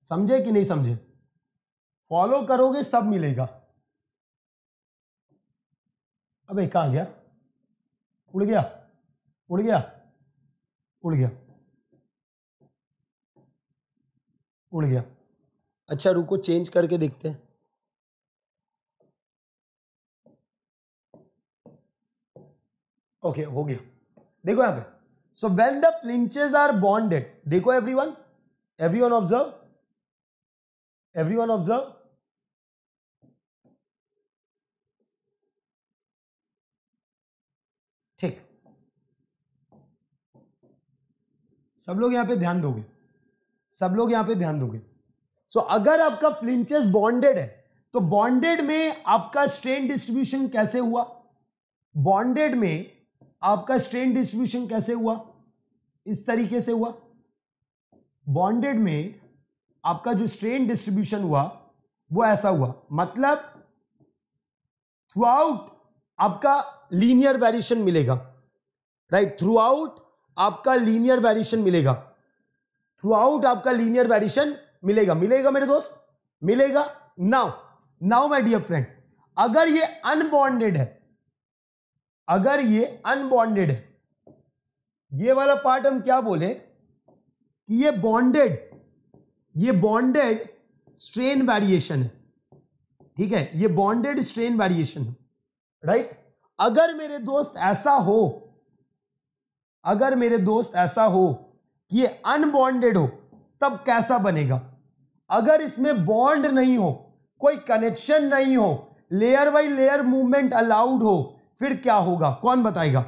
समझे कि नहीं समझे फॉलो करोगे सब मिलेगा अबे कहाँ गया उड़ गया उड़ गया उड़ गया उड़ गया अच्छा रुको चेंज करके देखते हैं ओके okay, हो गया देखो यहां पे so when the flitches are bonded देखो everyone everyone observe everyone observe ठीक सब लोग यहां पे ध्यान दोगे सब लोग यहां पे ध्यान दोगे सो so, अगर आपका फ्लिंचेस बॉन्डेड है तो बॉन्डेड में आपका स्ट्रेन डिस्ट्रीब्यूशन कैसे हुआ बॉन्डेड में आपका स्ट्रेन डिस्ट्रीब्यूशन कैसे हुआ इस तरीके से हुआ बॉन्डेड में आपका जो स्ट्रेन डिस्ट्रीब्यूशन हुआ वो ऐसा हुआ मतलब थ्रू आउट आपका लीनियर वेरिएशन मिलेगा राइट थ्रू आउट आपका लीनियर वेरिएशन मिलेगा थ्रू आउट आपका लीनियर वेरिएशन मिलेगा मिलेगा मेरे दोस्त मिलेगा now now my dear friend अगर ये अनबॉन्डेड है अगर ये अनबॉन्डेड है ये वाला पार्ट हम क्या बोले कि ये बॉन्डेड ये बॉन्डेड स्ट्रेन वेरिएशन है ठीक है ये बॉन्डेड स्ट्रेन वेरिएशन है राइट अगर मेरे दोस्त ऐसा हो अगर मेरे दोस्त ऐसा हो ये अनबॉन्डेड हो तब कैसा बनेगा अगर इसमें बॉन्ड नहीं हो कोई कनेक्शन नहीं हो layer by layer movement allowed हो फिर क्या होगा कौन बताएगा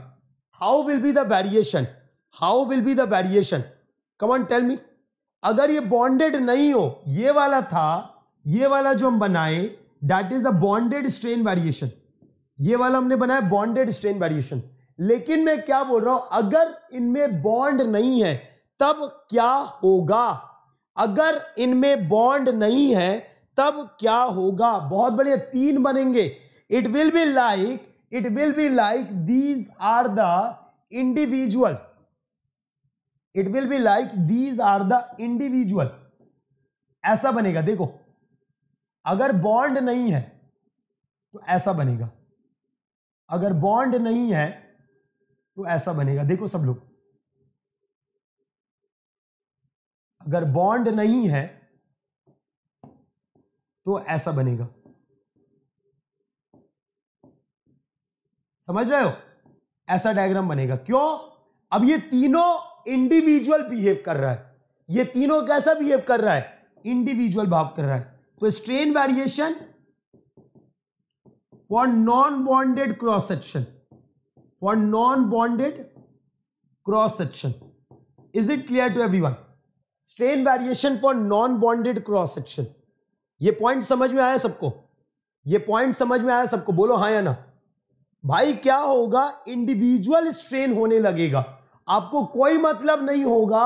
how will be the variation how will be the variation come on tell me अगर ये बॉन्डेड नहीं हो ये वाला था ये वाला जो हम बनाए that is the bonded strain variation ये वाला हमने बनाया बॉन्डेड स्ट्रेन वेरिएशन लेकिन मैं क्या बोल रहा हूं अगर इनमें बॉन्ड नहीं है तब क्या होगा अगर इनमें बॉन्ड नहीं है तब क्या होगा बहुत बढ़िया तीन बनेंगे it will be like it will be like these are the individual it will be like these are the individual ऐसा बनेगा देखो अगर बॉन्ड नहीं है तो ऐसा बनेगा अगर बॉन्ड नहीं है तो ऐसा बनेगा देखो सब लोग अगर बॉन्ड नहीं है तो ऐसा बनेगा समझ रहे हो ऐसा डायग्राम बनेगा क्यों अब ये तीनों इंडिविजुअल बिहेव कर रहा है ये तीनों कैसा बिहेव कर रहा है इंडिविजुअल भाव कर रहा है तो strain variation for non bonded cross section for non bonded cross section is it clear to everyone strain variation for non bonded cross section ये पॉइंट समझ में आया सबको ये पॉइंट समझ में आया सबको बोलो हाँ या ना भाई क्या होगा इंडिविजुअल स्ट्रेन होने लगेगा आपको कोई मतलब नहीं होगा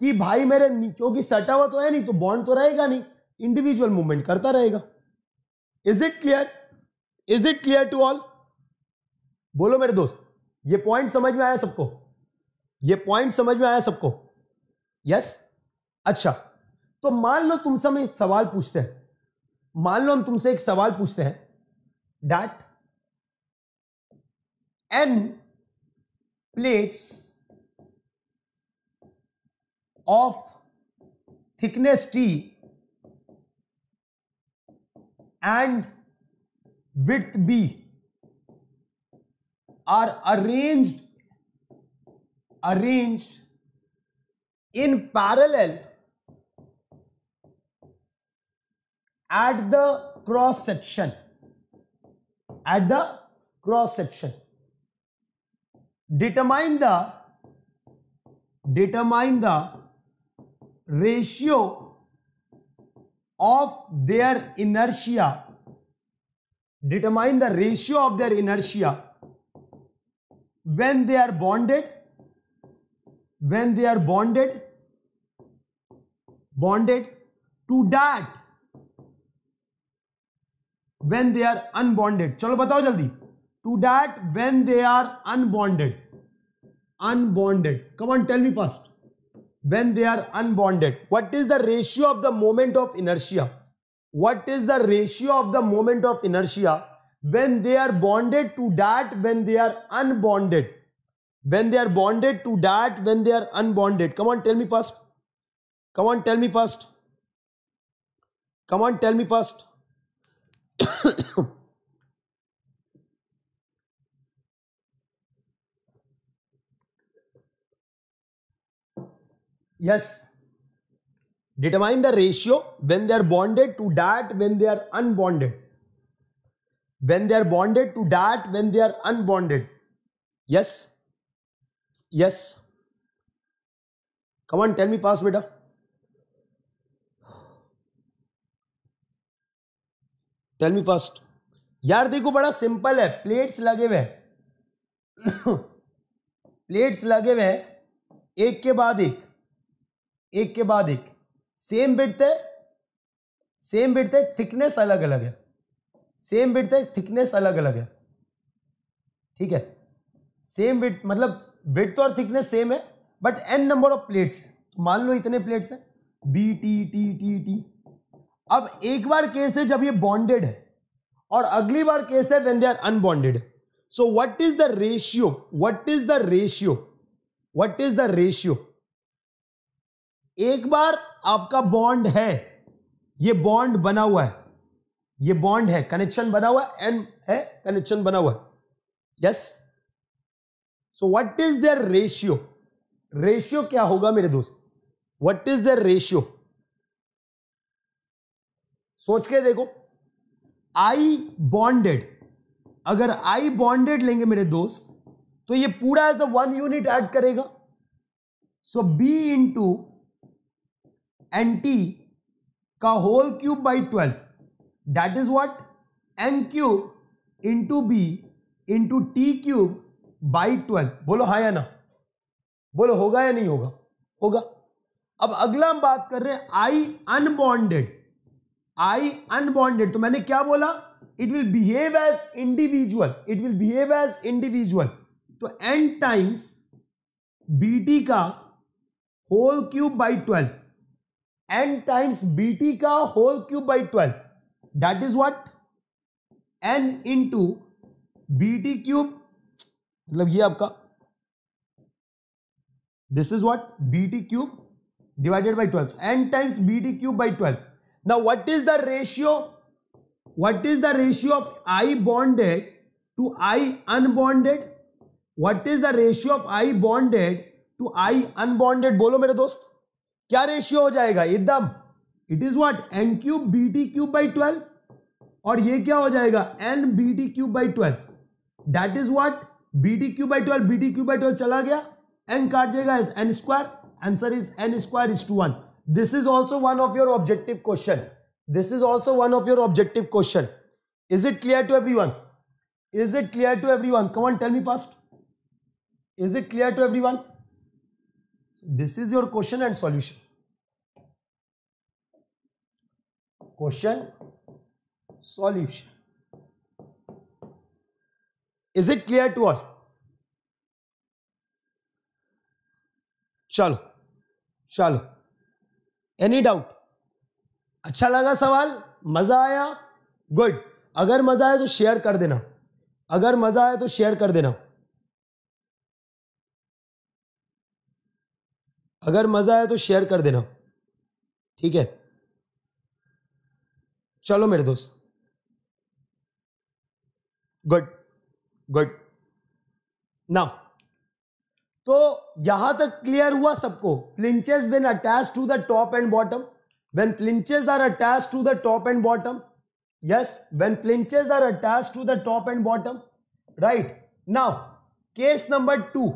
कि भाई मेरे क्योंकि सटा हुआ तो है नहीं तो बॉन्ड तो रहेगा नहीं इंडिविजुअल मूवमेंट करता रहेगा is it clear is it clear to all बोलो मेरे दोस्त ये पॉइंट समझ में आया सबको ये पॉइंट समझ में आया सबको यस yes? अच्छा तो मान लो तुमसे हम एक सवाल पूछते हैं मान लो हम तुमसे एक सवाल पूछते हैं that N plates of thickness T and width B are arranged arranged in parallel at the cross section at the cross section determine the determine the ratio of their inertia determine the ratio of their inertia when they are bonded when they are bonded bonded to that when they are unbonded चलो बताओ जल्दी to that when they are unbonded unbonded come on tell me first when they are unbonded what is the ratio of the moment of inertia what is the ratio of the moment of inertia when they are bonded to that when they are unbonded when they are bonded to that when they are unbonded come on tell me first come on tell me first come on tell me first yes, determine the ratio when they are bonded to that when they are unbonded. When they are bonded to that when they are unbonded. Yes, yes. Come on, tell me fast, beta. Tell me first यार देखो बड़ा simple है plates लगे हुए plates [coughs] लगे हुए एक के बाद एक एक के बाद एक सेम बिट है सेम बिट थिकनेस अलग अलग है सेम बिट थिकनेस अलग अलग है ठीक है सेम बिट मतलब बिट तो और थिकनेस सेम है but n number of plates है मान लो इतने प्लेट्स हैं b t t t t अब एक बार केस है जब ये बॉन्डेड है और अगली बार केस है when they are unbonded so what is the ratio what is the ratio what is the ratio एक बार आपका बॉन्ड है ये बॉन्ड बना हुआ है ये बॉन्ड है कनेक्शन बना हुआ है एन है कनेक्शन बना हुआ है yes so what is their ratio ratio क्या होगा मेरे दोस्त वट इज देयर रेशियो सोच के देखो आई बॉन्डेड अगर आई बॉन्डेड लेंगे मेरे दोस्त तो ये पूरा as a one unit add करेगा so b into n t का whole cube by twelve that is what n cube into B into t cube by twelve बोलो हा या ना बोलो होगा या नहीं होगा होगा अब अगला हम बात कर रहे हैं आई अनबॉन्डेड आई अनबॉन्डेड तो मैंने क्या बोला it will behave as individual it will behave as individual तो एन टाइम्स टी का whole cube by twelve n times b t का whole cube by twelve that is what n into t cube मतलब ये आपका this is what b t cube divided by twelve n times t cube by twelve now what is the ratio what is the ratio of i bonded to i unbonded what is the ratio of i bonded to i unbonded बोलो मेरे दोस्त क्या ratio हो जाएगा एकदम it is what n cube b T cube by twelve और ये क्या हो जाएगा n b T cube by twelve that is what b T cube by twelve b T cube by twelve चला गया एन काट जाएगा n square answer is n square is to one This is also one of your objective question. This is also one of your objective question. Is it clear to everyone? Is it clear to everyone? Come on, tell me fast. Is it clear to everyone? So this is your question and solution. Question, solution. Is it clear to all? चलो चलो any doubt अच्छा लगा सवाल मज़ा आया good अगर मज़ा आया तो शेयर कर देना अगर मज़ा आया तो शेयर कर देना अगर मज़ा आया तो शेयर कर देना ठीक है चलो मेरे दोस्त गुड गुड नाउ तो यहां तक क्लियर हुआ सबको flinches been attach to the top and bottom when flinches are attach to the top and bottom yes when flinches are attach to the top and bottom right now case number two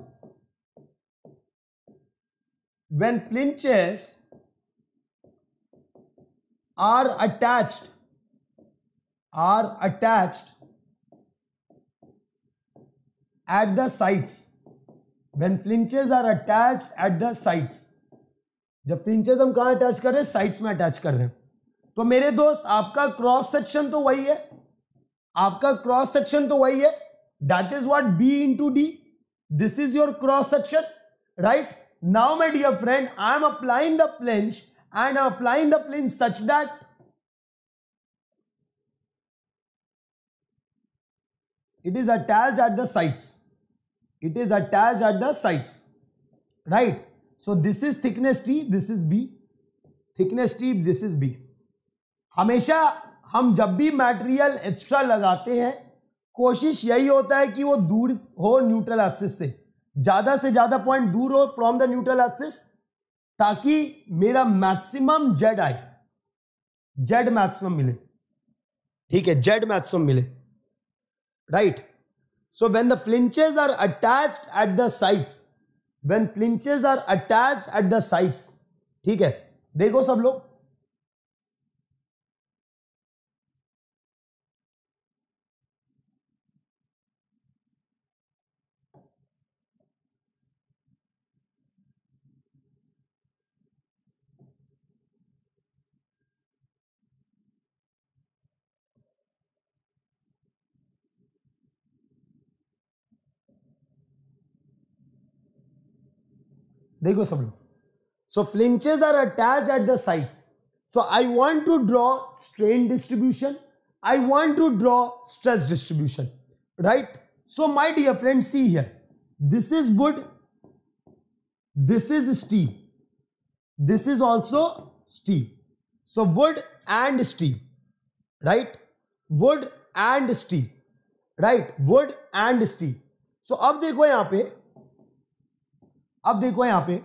when flinches are attach are attach at the sides when flinches are attached at the sides जब फ्लिंचेस हम कहा attach कर रहे हैं sides में attach कर रहे हैं तो मेरे दोस्त आपका क्रॉस सेक्शन तो वही है आपका क्रॉस सेक्शन तो वही है that is what b into d this is your cross section right now my dear friend I am applying the flinch and I applying the flinch such that it is attached at the sides it is attached at the sides right so this is thickness t this is b thickness t this is b हमेशा हम जब भी material extra लगाते हैं कोशिश यही होता है कि वो दूर हो न्यूट्रल एक्सिस से ज़्यादा से ज़्यादा पॉइंट दूर हो फ्रॉम द न्यूट्रल एक्सिस ताकि मेरा मैक्सिमम जेड आए जेड मैक्सिमम मिले ठीक है जेड मैक्सिमम मिले right So when the flinches are attached at the sides, when flinches are attached at the sides, ठीक है देखो सब लोग देखो सब लोग so flinches are attach at the side so I want to draw strain distribution I want to draw stress distribution right so my dear friend see here this is wood this is steel this is also steel so wood and steel right wood and steel right wood and steel so अब देखो यहां पे अब देखो यहां पे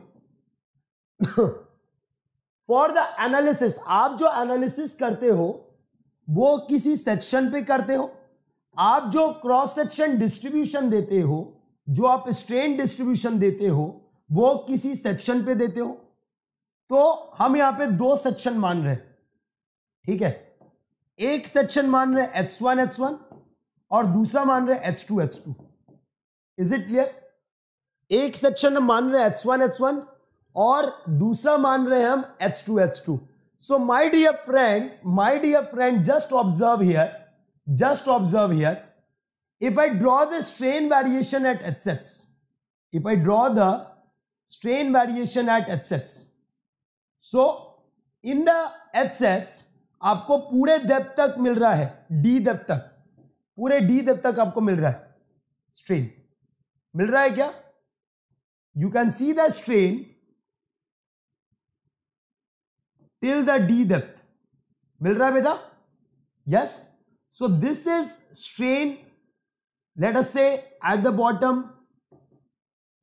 for the analysis आप जो एनालिसिस करते हो वो किसी सेक्शन पे करते हो आप जो क्रॉस सेक्शन डिस्ट्रीब्यूशन देते हो जो आप स्ट्रेन डिस्ट्रीब्यूशन देते हो वो किसी सेक्शन पे देते हो तो हम यहां पे दो सेक्शन मान रहे हैं ठीक है एक सेक्शन मान रहे एच वन एच वन और दूसरा मान रहे h two h two is it clear एक सेक्शन हम मान रहे हैं एच वन एच वन और दूसरा मान रहे हैं हम h two h two so my dear friend my dear friend just observe here just observe here the strain variation at h variation if I draw the strain variation at h at so in the h HSETs आपको पूरे Depp तक मिल रहा है D Depp तक पूरे D Depp तक आपको मिल रहा है स्ट्रेन मिल रहा है क्या You can see the strain till the D depth. Mil raha beta? Yes. So this is strain, let us say at the bottom,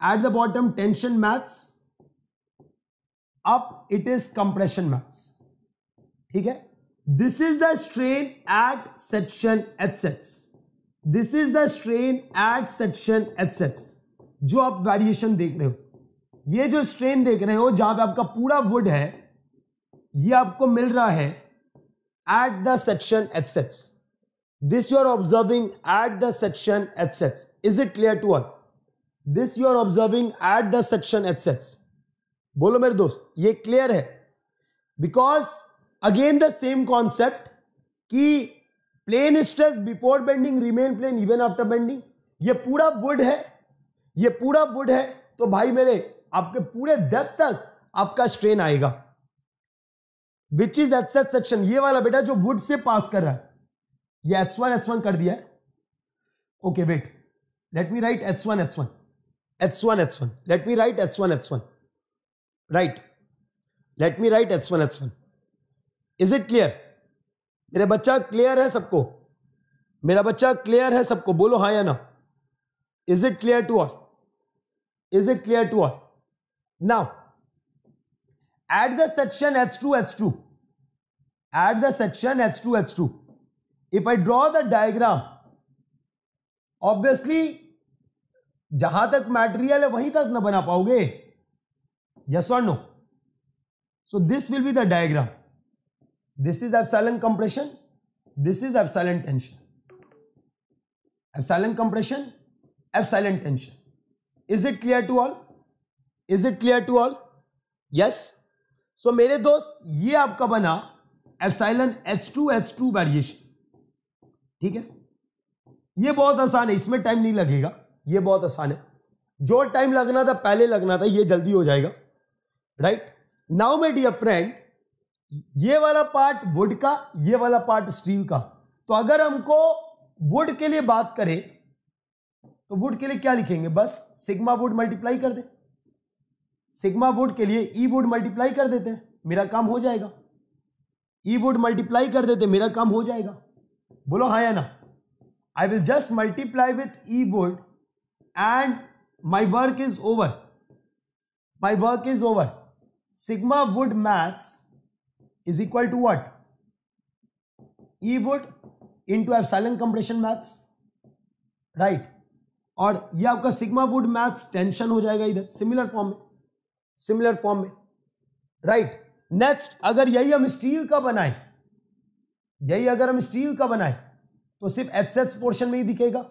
at the bottom tension maths, up it is compression maths. ठीक this is the strain at section sets. This is the strain at section sets. जो आप variation देख रहे हो ये जो strain देख रहे हो जहां पे आपका पूरा वुड है ये आपको मिल रहा है at the section h sets this you are observing at the section headsets. Is it clear to all this you are observing at the section h sets बोलो मेरे दोस्त ये क्लियर है because again the same concept कि plane stress before bending remain plane even after bending ये पूरा would है ये पूरा वुड है तो भाई मेरे आपके पूरे डेप्थ तक आपका स्ट्रेन आएगा which is h h section ये वाला बेटा जो वुड से पास कर रहा है ये एच वन एच वन कर दिया है okay wait let me write h one h one h one h one let me write h one h one right let me write h one h one is it clear मेरा बच्चा clear है सबको मेरा बच्चा clear है सबको बोलो हाँ या ना is it clear to all Is it clear to all? Now, at the section H2, H2, at the section H2, H2, if I draw the diagram, obviously जहां तक मटेरियल है वहीं तक ना बना पाओगे यस और no so this will be the diagram this is epsilon compression this is epsilon tension epsilon compression epsilon tension is it clear to all is it clear to all yes so मेरे दोस्त ये आपका बना epsilon h two h two variation ठीक है ये बहुत आसान है इसमें टाइम नहीं लगेगा ये बहुत आसान है जो टाइम लगना था पहले लगना था ये जल्दी हो जाएगा right now my dear friend ये वाला पार्ट वुड का ये वाला पार्ट स्टील का तो अगर हमको वुड के लिए बात करें तो वुड के लिए क्या लिखेंगे बस सिग्मा वुड मल्टीप्लाई कर दे सिग्मा वुड के लिए ई वुड मल्टीप्लाई कर देते मेरा काम हो जाएगा ई वुड मल्टीप्लाई कर देते मेरा काम हो जाएगा बोलो हाँ या ना I will just multiply with e wood and my work is over my work is over sigma wood maths is equal to what e wood into silent compression maths right और ये आपका सिग्मा वुड मैथ्स टेंशन हो जाएगा इधर similar form में similar form में right right. Next अगर यही हम स्टील का बनाए यही अगर हम स्टील का बनाए तो सिर्फ एच पोर्शन में ही दिखेगा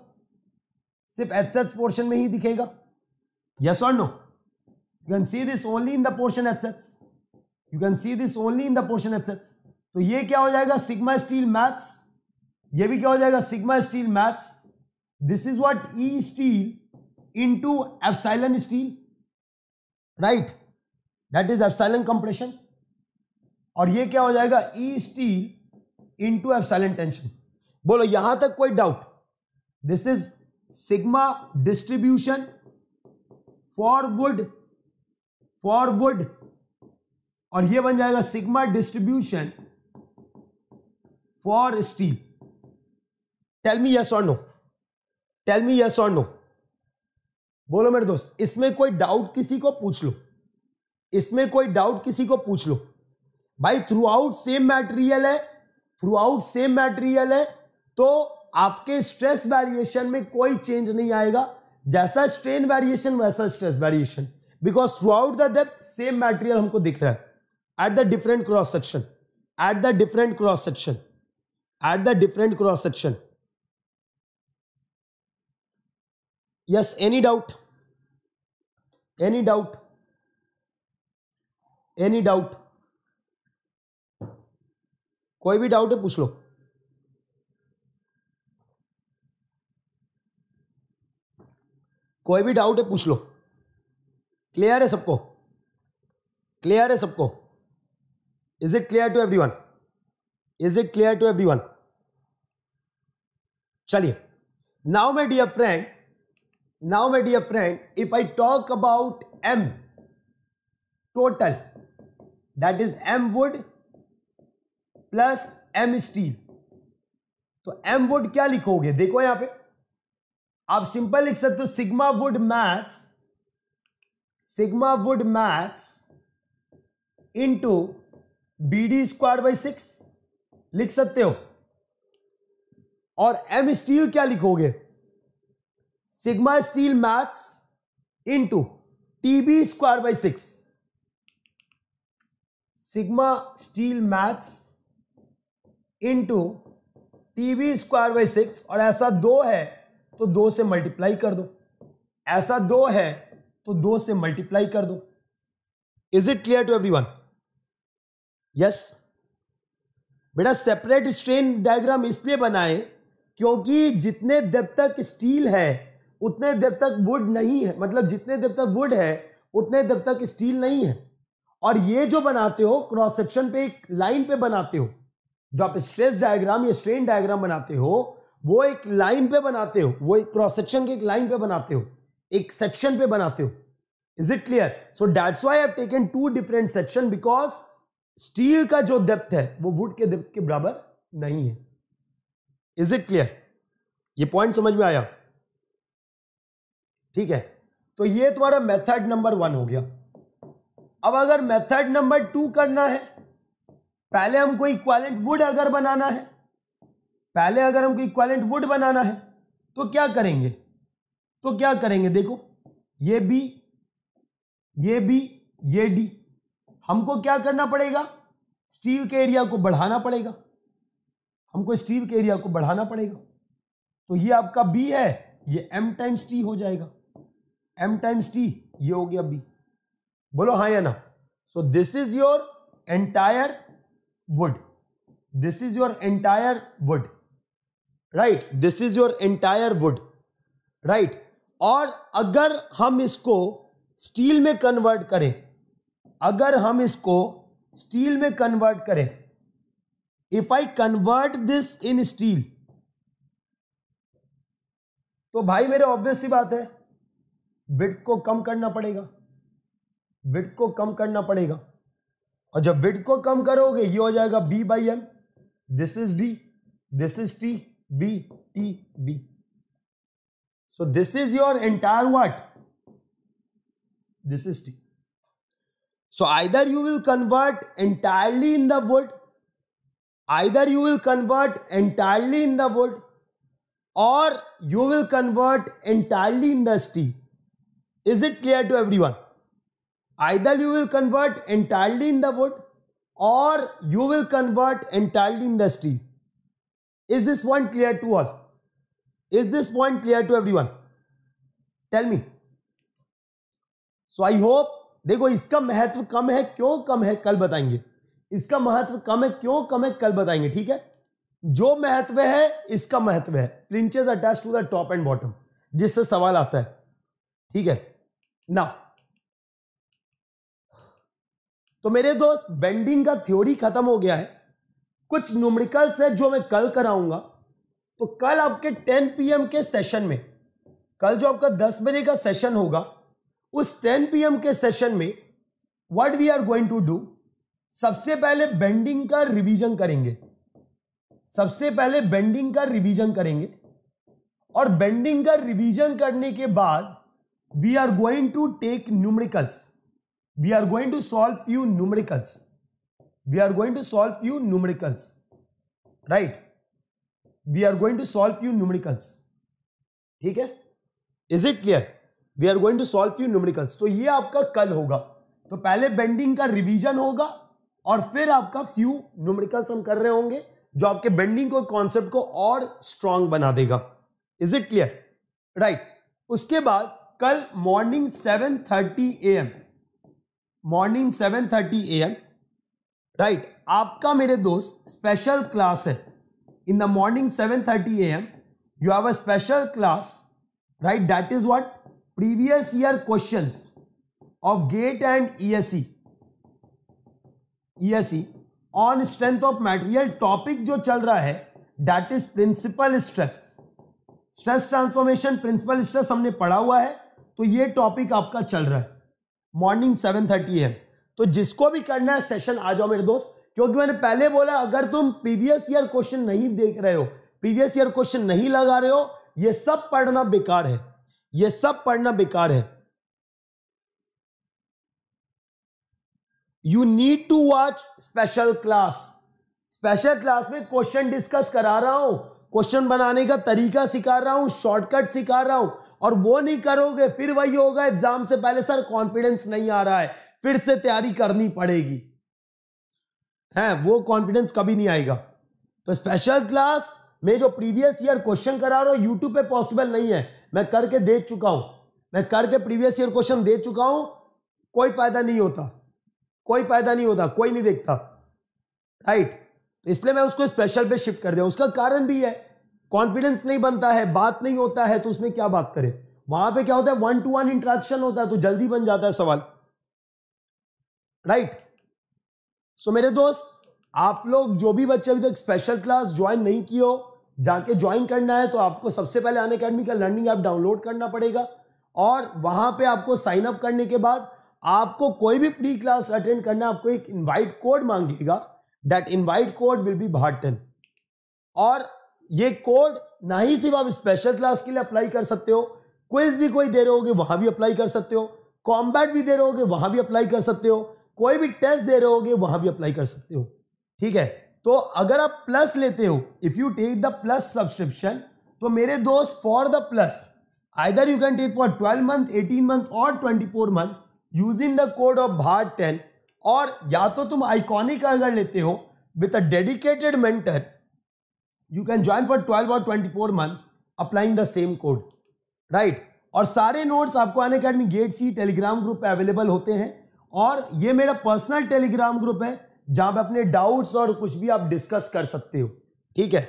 सिर्फ एच पोर्शन में ही दिखेगा यस और no you can see this only in the portion h you can see this only in the portion h तो ये क्या हो जाएगा सिग्मा स्टील मैथ्स ये भी क्या हो जाएगा sigma steel maths this is what E steel into epsilon steel, right? That is epsilon compression. और ये क्या हो जाएगा E steel into epsilon tension. बोलो यहां तक कोई doubt this is sigma distribution for wood for wood और ये बन जाएगा sigma distribution for steel tell me yes और नो टेल मी यस और नो बोलो मेरे दोस्त इसमें कोई डाउट किसी को पूछ लो इसमें कोई डाउट किसी को पूछ लो भाई थ्रू आउट सेम मैटेरियल है थ्रू आउट सेम मैटेरियल है तो आपके स्ट्रेस वेरिएशन में कोई चेंज नहीं आएगा जैसा स्ट्रेन वेरिएशन वैसा stress variation because throughout the depth same material हमको दिख रहा है at the different cross section at the different cross section at the different cross section yes any doubt any doubt any doubt कोई भी doubt है पूछ लो कोई भी डाउट है पूछ लो क्लियर है सबको क्लियर है सबको is it clear to everyone is it clear to everyone चलिए now my dear friend Now, my dear friend, if I talk about M total, that is M wood plus m steel तो m wood क्या लिखोगे देखो यहां पे आप simple लिख सकते हो sigma wood maths sigma wood maths into B D square by six लिख सकते हो और एम स्टील क्या लिखोगे sigma steel maths into t b square by six sigma steel maths into t b square by six और ऐसा दो है तो दो से मल्टीप्लाई कर दो ऐसा दो है तो दो से मल्टीप्लाई कर दो is it clear to everyone yes बेटा सेपरेट स्ट्रेन डायग्राम इसलिए बनाए क्योंकि जितने दब तक स्टील है उतने देर तक वुड नहीं है मतलब जितने देर तक वुड है उतने देर तक स्टील नहीं है और ये जो बनाते हो क्रॉस सेक्शन पे एक लाइन पे बनाते हो जो आप स्ट्रेस डायग्राम या स्ट्रेन डायग्राम बनाते हो वो एक लाइन पे बनाते हो वो एक क्रॉस सेक्शन के एक लाइन पे बनाते हो एक सेक्शन पे बनाते हो is it clear so that's why have taken two different section because steel का जो डेप्थ है वो वुड के डेप्थ के बराबर नहीं है इज इट क्लियर ये पॉइंट समझ में आया ठीक है तो ये तुम्हारा मेथड नंबर वन हो गया अब अगर मेथड नंबर टू करना है पहले हमको इक्वालेंट वुड अगर बनाना है पहले अगर हमको इक्वालेंट वुड बनाना है तो क्या करेंगे तो क्या करेंगे देखो ये बी ये बी ये डी हमको क्या करना पड़ेगा स्टील के एरिया को बढ़ाना पड़ेगा हमको स्टील के एरिया को बढ़ाना पड़ेगा तो ये आपका बी है ये एम टाइम्स टी हो जाएगा एम टाइम्स टी ये हो गया बी बोलो हाँ या ना so this is your entire wood this is your entire wood right this is your entire wood right और अगर हम इसको स्टील में कन्वर्ट करें अगर हम इसको स्टील में कन्वर्ट करें if I convert this in steel तो भाई मेरे ऑब्वियस सी बात है विट को कम करना पड़ेगा विट को कम करना पड़ेगा और जब विट को कम करोगे ये हो जाएगा b by m this is d this is t b t b so this is your entire what this is t so either you will convert entirely in the wood either you will convert entirely in the wood or you will convert entirely in the steel Is it clear to everyone? Either you will convert entirely in the wood or you will convert entirely in the steel. Is this point clear to all? Is this point clear to everyone? Tell me. so i hope देखो इसका महत्व कम है क्यों कम है कल बताएंगे इसका महत्व कम है क्यों कम है कल बताएंगे ठीक है जो महत्व है इसका महत्व है flinches attach to the top and bottom जिससे सवाल आता है ठीक है ना तो मेरे दोस्त बेंडिंग का थ्योरी खत्म हो गया है कुछ न्यूमरिकल्स है जो मैं कल कराऊंगा तो कल आपके 10 पीएम के सेशन में कल जो आपका 10 बजे का सेशन होगा उस 10 पीएम के सेशन में what we are going to do सबसे पहले बेंडिंग का रिवीजन करेंगे सबसे पहले बेंडिंग का रिवीजन करेंगे और बेंडिंग का रिवीजन करने के बाद we are going to take numericals we are going to solve few numericals we are going to solve few numericals right we are going to solve few numericals theek hai is it clear we are going to solve few numericals to ye aapka kal hoga to pehle bending ka revision hoga और फिर आपका few numericals हम कर रहे होंगे जो आपके bending को कॉन्सेप्ट को और स्ट्रांग बना देगा इज इट क्लियर राइट उसके बाद कल morning seven thirty A M morning seven thirty A M right आपका मेरे दोस्त स्पेशल क्लास है in the morning seven thirty A M you have a special class right that is what previous year questions of GATE and ESC ESC on strength of material topic जो चल रहा है that is principal stress stress transformation principal stress हमने पढ़ा हुआ है तो ये टॉपिक आपका चल रहा है मॉर्निंग सेवन थर्टी है तो जिसको भी करना है सेशन आ जाओ मेरे दोस्त क्योंकि मैंने पहले बोला अगर तुम प्रीवियस ईयर क्वेश्चन नहीं देख रहे हो प्रीवियस ईयर क्वेश्चन नहीं लगा रहे हो ये सब पढ़ना बेकार है ये सब पढ़ना बेकार है you need to watch special class special class में क्वेश्चन डिस्कस करा रहा हूं क्वेश्चन बनाने का तरीका सिखा रहा हूं शॉर्टकट सिखा रहा हूं और वो नहीं करोगे फिर वही होगा एग्जाम से पहले सर कॉन्फिडेंस नहीं आ रहा है फिर से तैयारी करनी पड़ेगी है वो कॉन्फिडेंस कभी नहीं आएगा तो स्पेशल क्लास में जो प्रीवियस ईयर क्वेश्चन करा रहा हूं यूट्यूब पे पॉसिबल नहीं है मैं करके दे चुका हूं मैं करके प्रीवियस ईयर क्वेश्चन दे चुका हूं कोई फायदा नहीं होता कोई फायदा नहीं होता कोई नहीं देखता राइट तो इसलिए मैं उसको स्पेशल पे शिफ्ट कर दिया उसका कारण भी है कॉन्फिडेंस नहीं बनता है बात नहीं होता है तो उसमें क्या बात करें वहां पे क्या होता है वन टू वन इंट्रैक्शन होता है तो जल्दी बन जाता है सवाल राइट right? सो so, मेरे दोस्त आप लोग जो भी बच्चे अभी तक स्पेशल क्लास ज्वाइन नहीं किए हो जाके ज्वाइन करना है तो आपको सबसे पहले अन अकेडमी का लर्निंग ऐप डाउनलोड करना पड़ेगा और वहां पे आपको साइन अप करने के बाद आपको कोई भी फ्री क्लास अटेंड करना आपको एक इनवाइट कोड मांगेगा that invite code will be भारटन और ये कोड ना ही सिर्फ आप स्पेशल क्लास के लिए अप्लाई कर सकते हो क्विज भी कोई दे रहे होगे वहां भी अप्लाई कर सकते हो कॉम्बैट भी दे रहे होगे वहां भी अप्लाई कर सकते हो कोई भी टेस्ट दे रहे होगे वहां भी अप्लाई कर सकते हो ठीक है तो अगर आप प्लस लेते हो if you take the plus subscription तो मेरे दोस्त for the plus either you can take for twelve month eighteen month और twenty four month in the code of भार टेन और या तो तुम आइकॉनिक अगर लेते हो with a dedicated mentor you can join for twelve और twenty four month applying the same code right और सारे नोट्स आपको Unacademy GATE C Telegram group पे अवेलेबल होते हैं और ये मेरा पर्सनल टेलीग्राम ग्रुप है जहां पे अपने डाउट्स और कुछ भी आप डिस्कस कर सकते हो ठीक है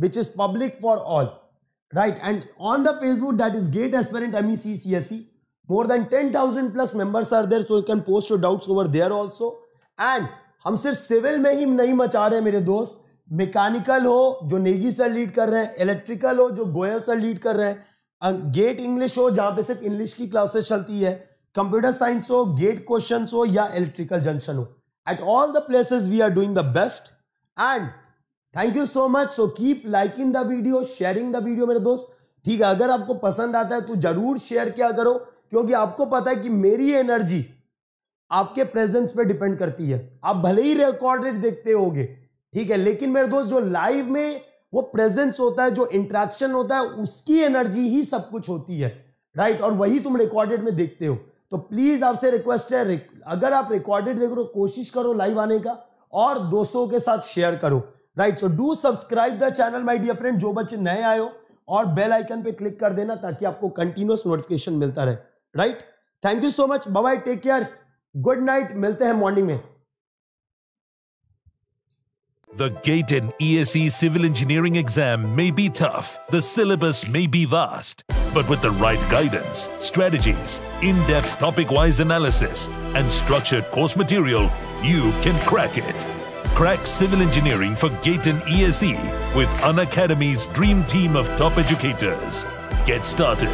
which is public for all right and on the Facebook that is GATE aspirant M E C more than ten thousand plus members are there so you can post your doubts over there also and हम सिर्फ civil में ही नहीं मचा रहे मेरे दोस्त mechanical हो जो नेगी सर लीड कर रहे हैं इलेक्ट्रिकल हो जो गोयल सर लीड कर रहे हैं गेट इंग्लिश हो जहाँ पे सिर्फ इंग्लिश की क्लासेस चलती है कंप्यूटर साइंस हो गेट क्वेश्चन हो या इलेक्ट्रिकल जंक्शन हो at all the places we are doing the best and thank you so much so keep liking the video sharing the video मेरे दोस्त ठीक है अगर आपको पसंद आता है तो जरूर शेयर किया करो क्योंकि आपको पता है कि मेरी एनर्जी आपके प्रेजेंस पे डिपेंड करती है आप भले ही रिकॉर्डेड देखते होगे ठीक है लेकिन मेरे दोस्त जो लाइव में वो प्रेजेंस होता है जो इंट्रैक्शन होता है उसकी एनर्जी ही सब कुछ होती है राइट और वही तुम रिकॉर्डेड में देखते हो तो प्लीज़ आपसे रिक्वेस्ट है अगर आप रिकॉर्डेड देख रहे हो कोशिश करो लाइव आने का और दोस्तों के साथ शेयर करो right so do subscribe the channel my dear friend जो बच्चे नए आए हो और बेल आइकन पे क्लिक कर देना ताकि आपको कंटिन्यूस नोटिफिकेशन मिलता रहे right thank you so much bye take care good night मिलते हैं मॉर्निंग में The GATE and ESE civil engineering exam may be tough, the syllabus may be vast, but with the right guidance, strategies, in depth topic wise analysis, and structured course material, you can crack it. Crack civil engineering for GATE and ESE with Unacademy's dream team of top educators. Get started.